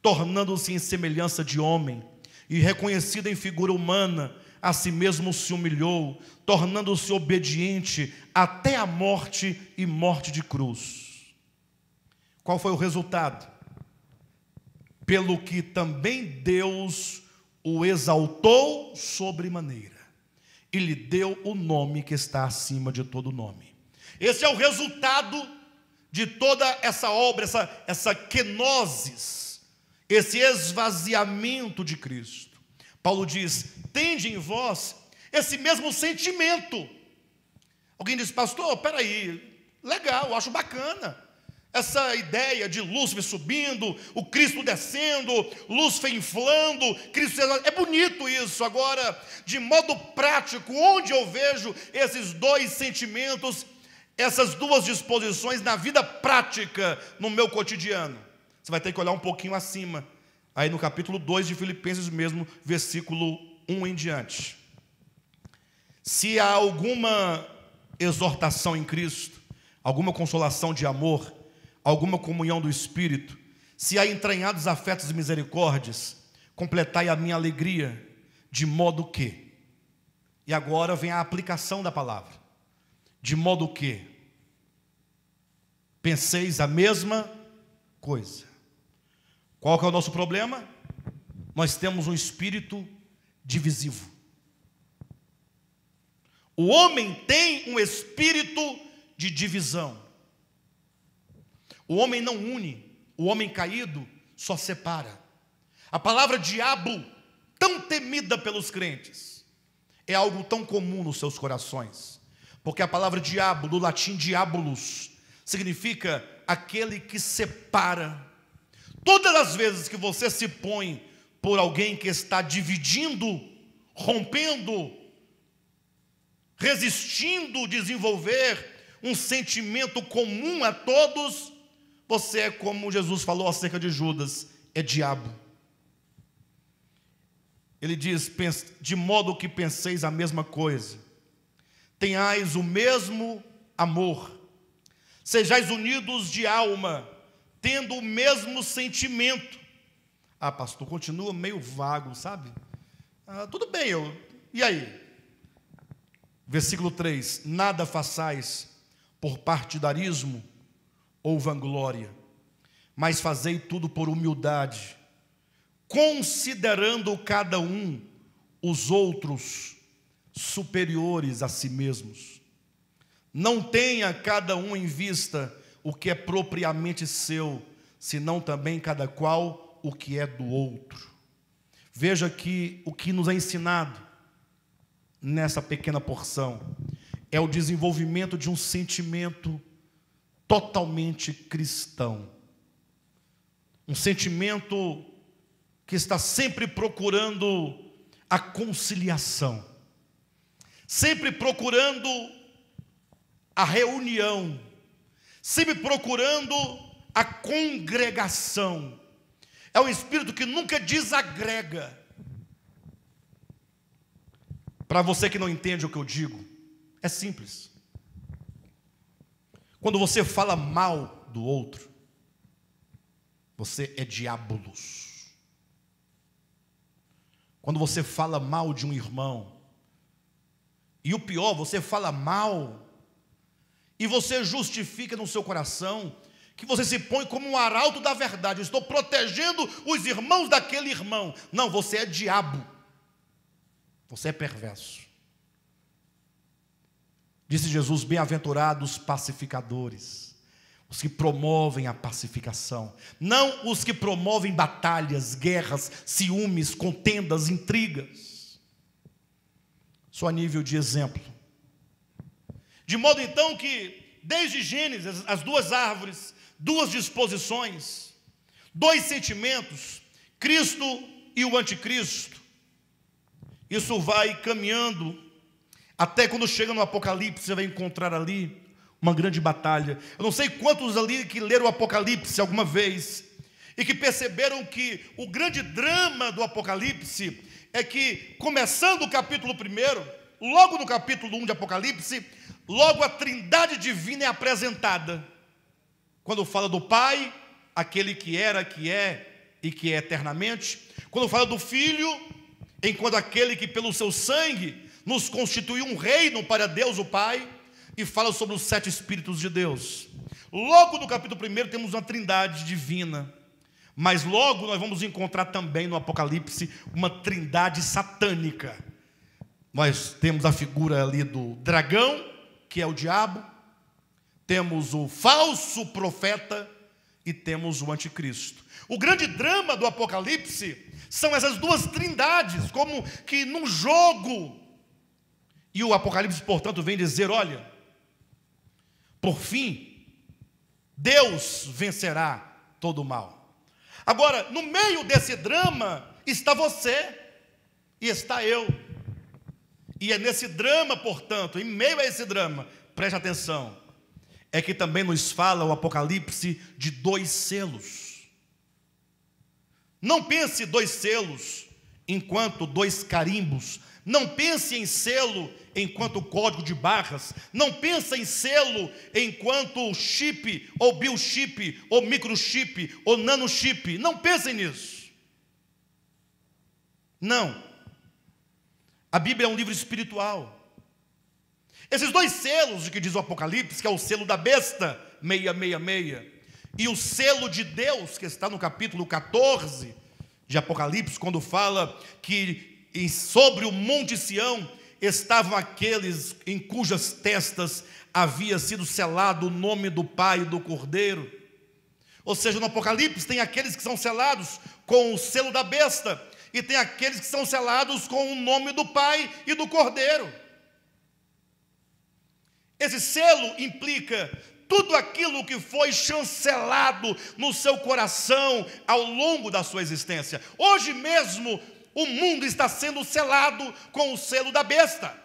tornando-se em semelhança de homem, e reconhecido em figura humana, a si mesmo se humilhou, tornando-se obediente até a morte e morte de cruz. Qual foi o resultado? Pelo que também Deus o exaltou sobremaneira e lhe deu o nome que está acima de todo nome. Esse é o resultado de toda essa obra, essa, essa kenosis, esse esvaziamento de Cristo. Paulo diz: tende em vós esse mesmo sentimento. Alguém diz, pastor, peraí, legal, acho bacana. Essa ideia de Lúcifer subindo, o Cristo descendo, Lúcifer inflando, Cristo é bonito isso. Agora, de modo prático, onde eu vejo esses dois sentimentos, essas duas disposições na vida prática, no meu cotidiano? Você vai ter que olhar um pouquinho acima, aí no capítulo 2 de Filipenses mesmo, versículo 1 em diante. Se há alguma exortação em Cristo, alguma consolação de amor, alguma comunhão do Espírito, se há entranhados afetos e misericórdias, completai a minha alegria, de modo que. E agora vem a aplicação da palavra. De modo que penseis a mesma coisa. Qual que é o nosso problema? Nós temos um espírito divisivo. O homem tem um espírito de divisão. O homem não une, o homem caído só separa. A palavra diabo, tão temida pelos crentes, é algo tão comum nos seus corações, porque a palavra diabo, do latim diabolus, significa aquele que separa. Todas as vezes que você se põe por alguém que está dividindo, rompendo, resistindo desenvolver um sentimento comum a todos, você é como Jesus falou acerca de Judas, é diabo. Ele diz: de modo que penseis a mesma coisa, tenhais o mesmo amor, sejais unidos de alma, tendo o mesmo sentimento. Ah, pastor, continua meio vago, sabe? Ah, tudo bem, eu. E aí? Versículo 3: Nada façais por partidarismo ou vanglória, mas fazei tudo por humildade, considerando cada um os outros superiores a si mesmos. Não tenha cada um em vista o que é propriamente seu, senão também cada qual o que é do outro. Veja que o que nos é ensinado nessa pequena porção: é o desenvolvimento de um sentimento totalmente cristão. Um sentimento que está sempre procurando a conciliação, sempre procurando a reunião, sempre procurando a congregação. É um espírito que nunca desagrega. Para você que não entende o que eu digo, é simples. Quando você fala mal do outro, você é diabolos. Quando você fala mal de um irmão, e o pior, você fala mal, e você justifica no seu coração que você se põe como um arauto da verdade. Eu estou protegendo os irmãos daquele irmão. Não, você é diabo. Você é perverso. Disse Jesus: Bem-aventurados pacificadores, os que promovem a pacificação, não os que promovem batalhas, guerras, ciúmes, contendas, intrigas. Só a nível de exemplo. De modo então que, desde Gênesis, as duas árvores, duas disposições, dois sentimentos, Cristo e o anticristo, isso vai caminhando até quando chega no Apocalipse, você vai encontrar ali uma grande batalha. Eu não sei quantos ali que leram o Apocalipse alguma vez e que perceberam que o grande drama do Apocalipse é que, começando o capítulo 1, logo no capítulo 1 de Apocalipse, logo a trindade divina é apresentada. Quando fala do Pai, aquele que era, que é e que é eternamente. Quando fala do Filho, enquanto aquele que pelo seu sangue nos constituiu um reino para Deus o Pai, e fala sobre os sete Espíritos de Deus. Logo no capítulo 1 temos uma trindade divina, mas logo nós vamos encontrar também no Apocalipse uma trindade satânica. Nós temos a figura ali do dragão, que é o diabo, temos o falso profeta e temos o anticristo. O grande drama do Apocalipse são essas duas trindades, como que num jogo e o Apocalipse, portanto, vem dizer: olha, por fim, Deus vencerá todo o mal. Agora, no meio desse drama está você e está eu. E é nesse drama, portanto, em meio a esse drama, preste atenção, é que também nos fala o Apocalipse de dois selos. Não pense dois selos enquanto dois carimbos. Não pense em selo enquanto código de barras, não pensa em selo enquanto chip, ou biochip, ou microchip, ou nanochip. Não pensem nisso. Não. A Bíblia é um livro espiritual. Esses dois selos de que diz o Apocalipse, que é o selo da besta, 666, e o selo de Deus, que está no capítulo 14 de Apocalipse, quando fala que sobre o Monte Sião estavam aqueles em cujas testas havia sido selado o nome do Pai e do Cordeiro. Ou seja, no Apocalipse tem aqueles que são selados com o selo da besta, e tem aqueles que são selados com o nome do Pai e do Cordeiro. Esse selo implica tudo aquilo que foi chancelado no seu coração ao longo da sua existência. Hoje mesmo, o mundo está sendo selado com o selo da besta.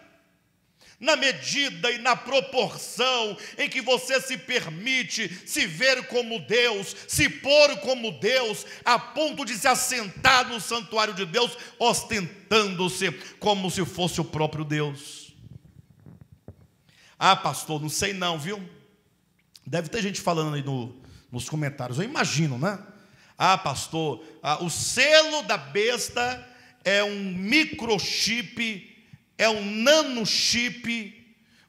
Na medida e na proporção em que você se permite se ver como Deus, se pôr como Deus, a ponto de se assentar no santuário de Deus, ostentando-se como se fosse o próprio Deus. Ah, pastor, não sei não, viu? Deve ter gente falando aí no, nos comentários, eu imagino, né? Ah, pastor, ah, o selo da besta é um microchip, é um nanochip,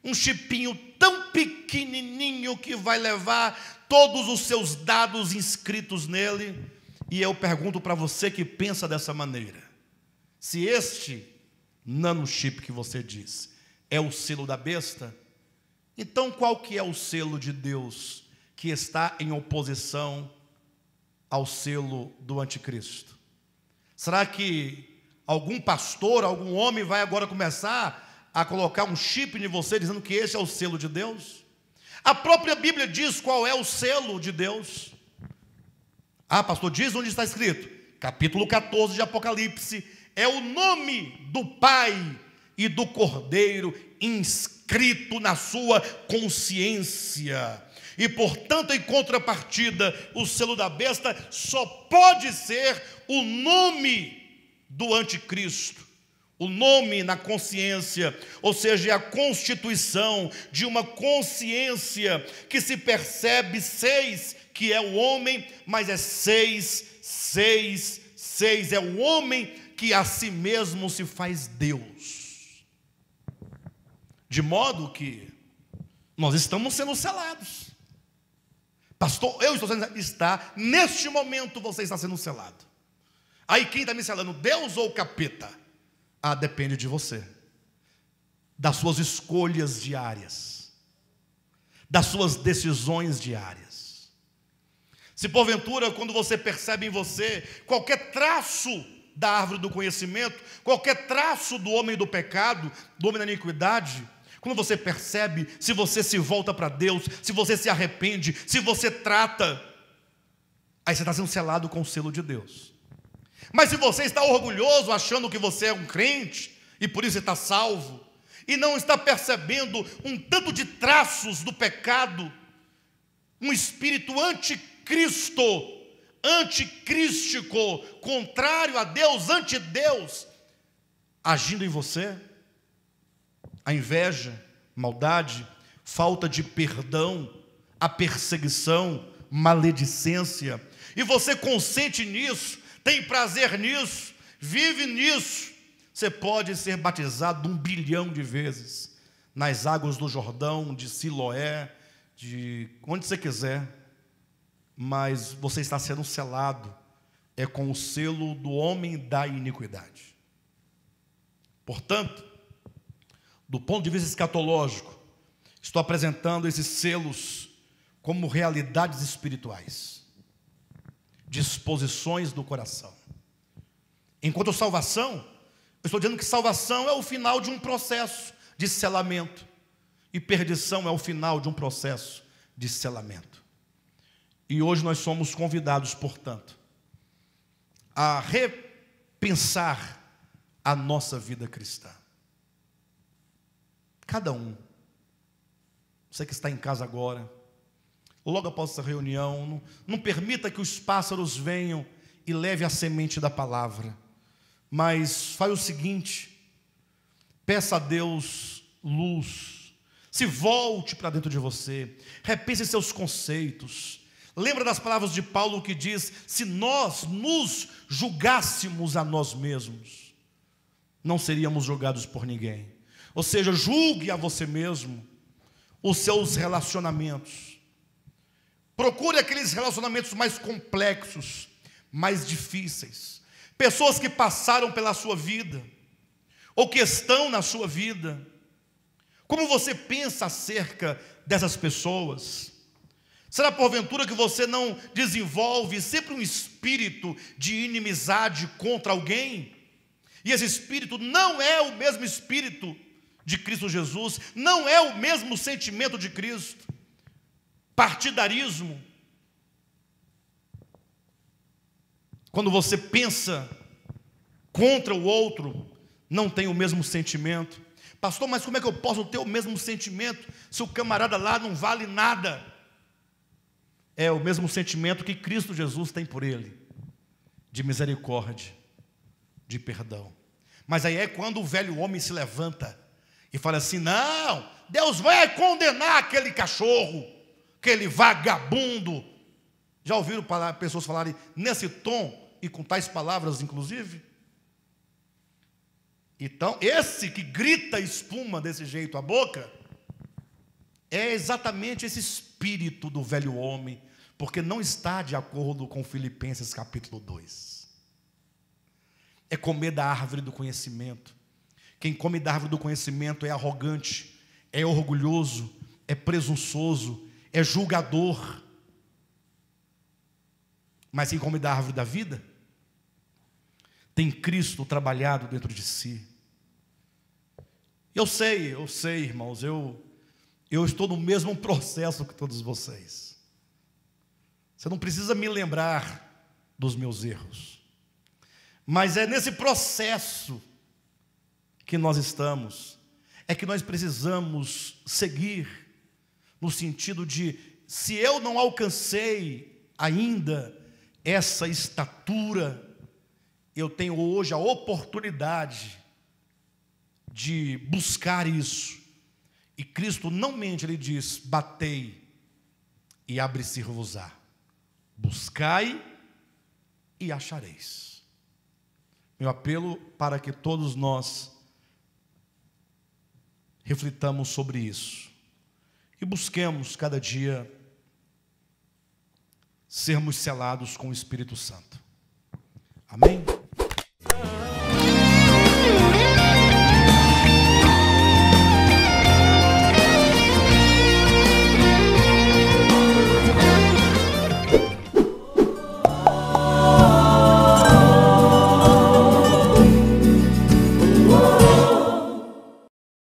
um chipinho tão pequenininho que vai levar todos os seus dados inscritos nele. E eu pergunto para você que pensa dessa maneira: se este nanochip que você diz é o selo da besta, então qual que é o selo de Deus que está em oposição ao selo do anticristo? Será que algum pastor, algum homem vai agora começar a colocar um chip em você dizendo que esse é o selo de Deus? A própria Bíblia diz qual é o selo de Deus. Ah, pastor, diz onde está escrito? Capítulo 14 de Apocalipse. É o nome do Pai e do Cordeiro inscrito na sua consciência. E, portanto, em contrapartida, o selo da besta só pode ser o nome do anticristo, o nome na consciência, ou seja, é a constituição de uma consciência que se percebe seis, que é o homem, mas é seis, seis, seis, é o homem que a si mesmo se faz Deus. De modo que nós estamos sendo selados. Pastor, eu estou sendo, está, neste momento você está sendo selado. Aí quem está me selando, Deus ou o capeta? Ah, depende de você, das suas escolhas diárias, das suas decisões diárias. Se porventura, quando você percebe em você qualquer traço da árvore do conhecimento, qualquer traço do homem do pecado, do homem da iniquidade, quando você percebe, se você se volta para Deus, se você se arrepende, se você trata, aí você está sendo selado com o selo de Deus. Mas se você está orgulhoso, achando que você é um crente e por isso está salvo, e não está percebendo um tanto de traços do pecado, um espírito anticristo, anticrístico, contrário a Deus, anti-Deus, agindo em você, a inveja, maldade, falta de perdão, a perseguição, maledicência, e você consente nisso, tem prazer nisso, vive nisso. Você pode ser batizado um bilhão de vezes nas águas do Jordão, de Siloé, de onde você quiser, mas você está sendo selado é com o selo do homem da iniquidade. Portanto, do ponto de vista escatológico, estou apresentando esses selos como realidades espirituais disposições do coração. Enquanto salvação, eu estou dizendo que salvação é o final de um processo de selamento, e perdição é o final de um processo de selamento. E hoje nós somos convidados, portanto, a repensar a nossa vida cristã. Cada um, você que está em casa agora, logo após essa reunião. Não, não permita que os pássaros venham e leve a semente da palavra. Mas faz o seguinte: peça a Deus luz, se volte para dentro de você, repense seus conceitos. Lembra das palavras de Paulo que diz: se nós nos julgássemos a nós mesmos, não seríamos julgados por ninguém. Ou seja, julgue a você mesmo os seus relacionamentos Procure aqueles relacionamentos mais complexos, mais difíceis. Pessoas que passaram pela sua vida, ou que estão na sua vida. Como você pensa acerca dessas pessoas? Será porventura que você não desenvolve sempre um espírito de inimizade contra alguém? E esse espírito não é o mesmo espírito de Cristo Jesus, não é o mesmo sentimento de Cristo partidarismo. Quando você pensa contra o outro, não tem o mesmo sentimento. Pastor, mas como é que eu posso ter o mesmo sentimento se o camarada lá não vale nada? É o mesmo sentimento que Cristo Jesus tem por ele, de misericórdia, de perdão. Mas aí é quando o velho homem se levanta e fala assim: não, Deus vai condenar aquele cachorro aquele vagabundo. Já ouviram pessoas falarem nesse tom e com tais palavras, inclusive? Então, esse que grita espuma desse jeito à boca, é exatamente esse espírito do velho homem, porque não está de acordo com Filipenses capítulo 2. É comer da árvore do conhecimento. Quem come da árvore do conhecimento é arrogante, é orgulhoso, é presunçoso, é julgador. Mas assim como da árvore da vida, tem Cristo trabalhado dentro de si. Eu sei, eu sei, irmãos, eu, eu estou no mesmo processo que todos vocês. Você não precisa me lembrar dos meus erros. Mas é nesse processo que nós estamos, é que nós precisamos seguir no sentido de: se eu não alcancei ainda essa estatura, eu tenho hoje a oportunidade de buscar isso. E Cristo não mente, ele diz: batei e abre-se-vos-á. Buscai e achareis. Meu apelo para que todos nós reflitamos sobre isso e busquemos cada dia sermos selados com o Espírito Santo. Amém?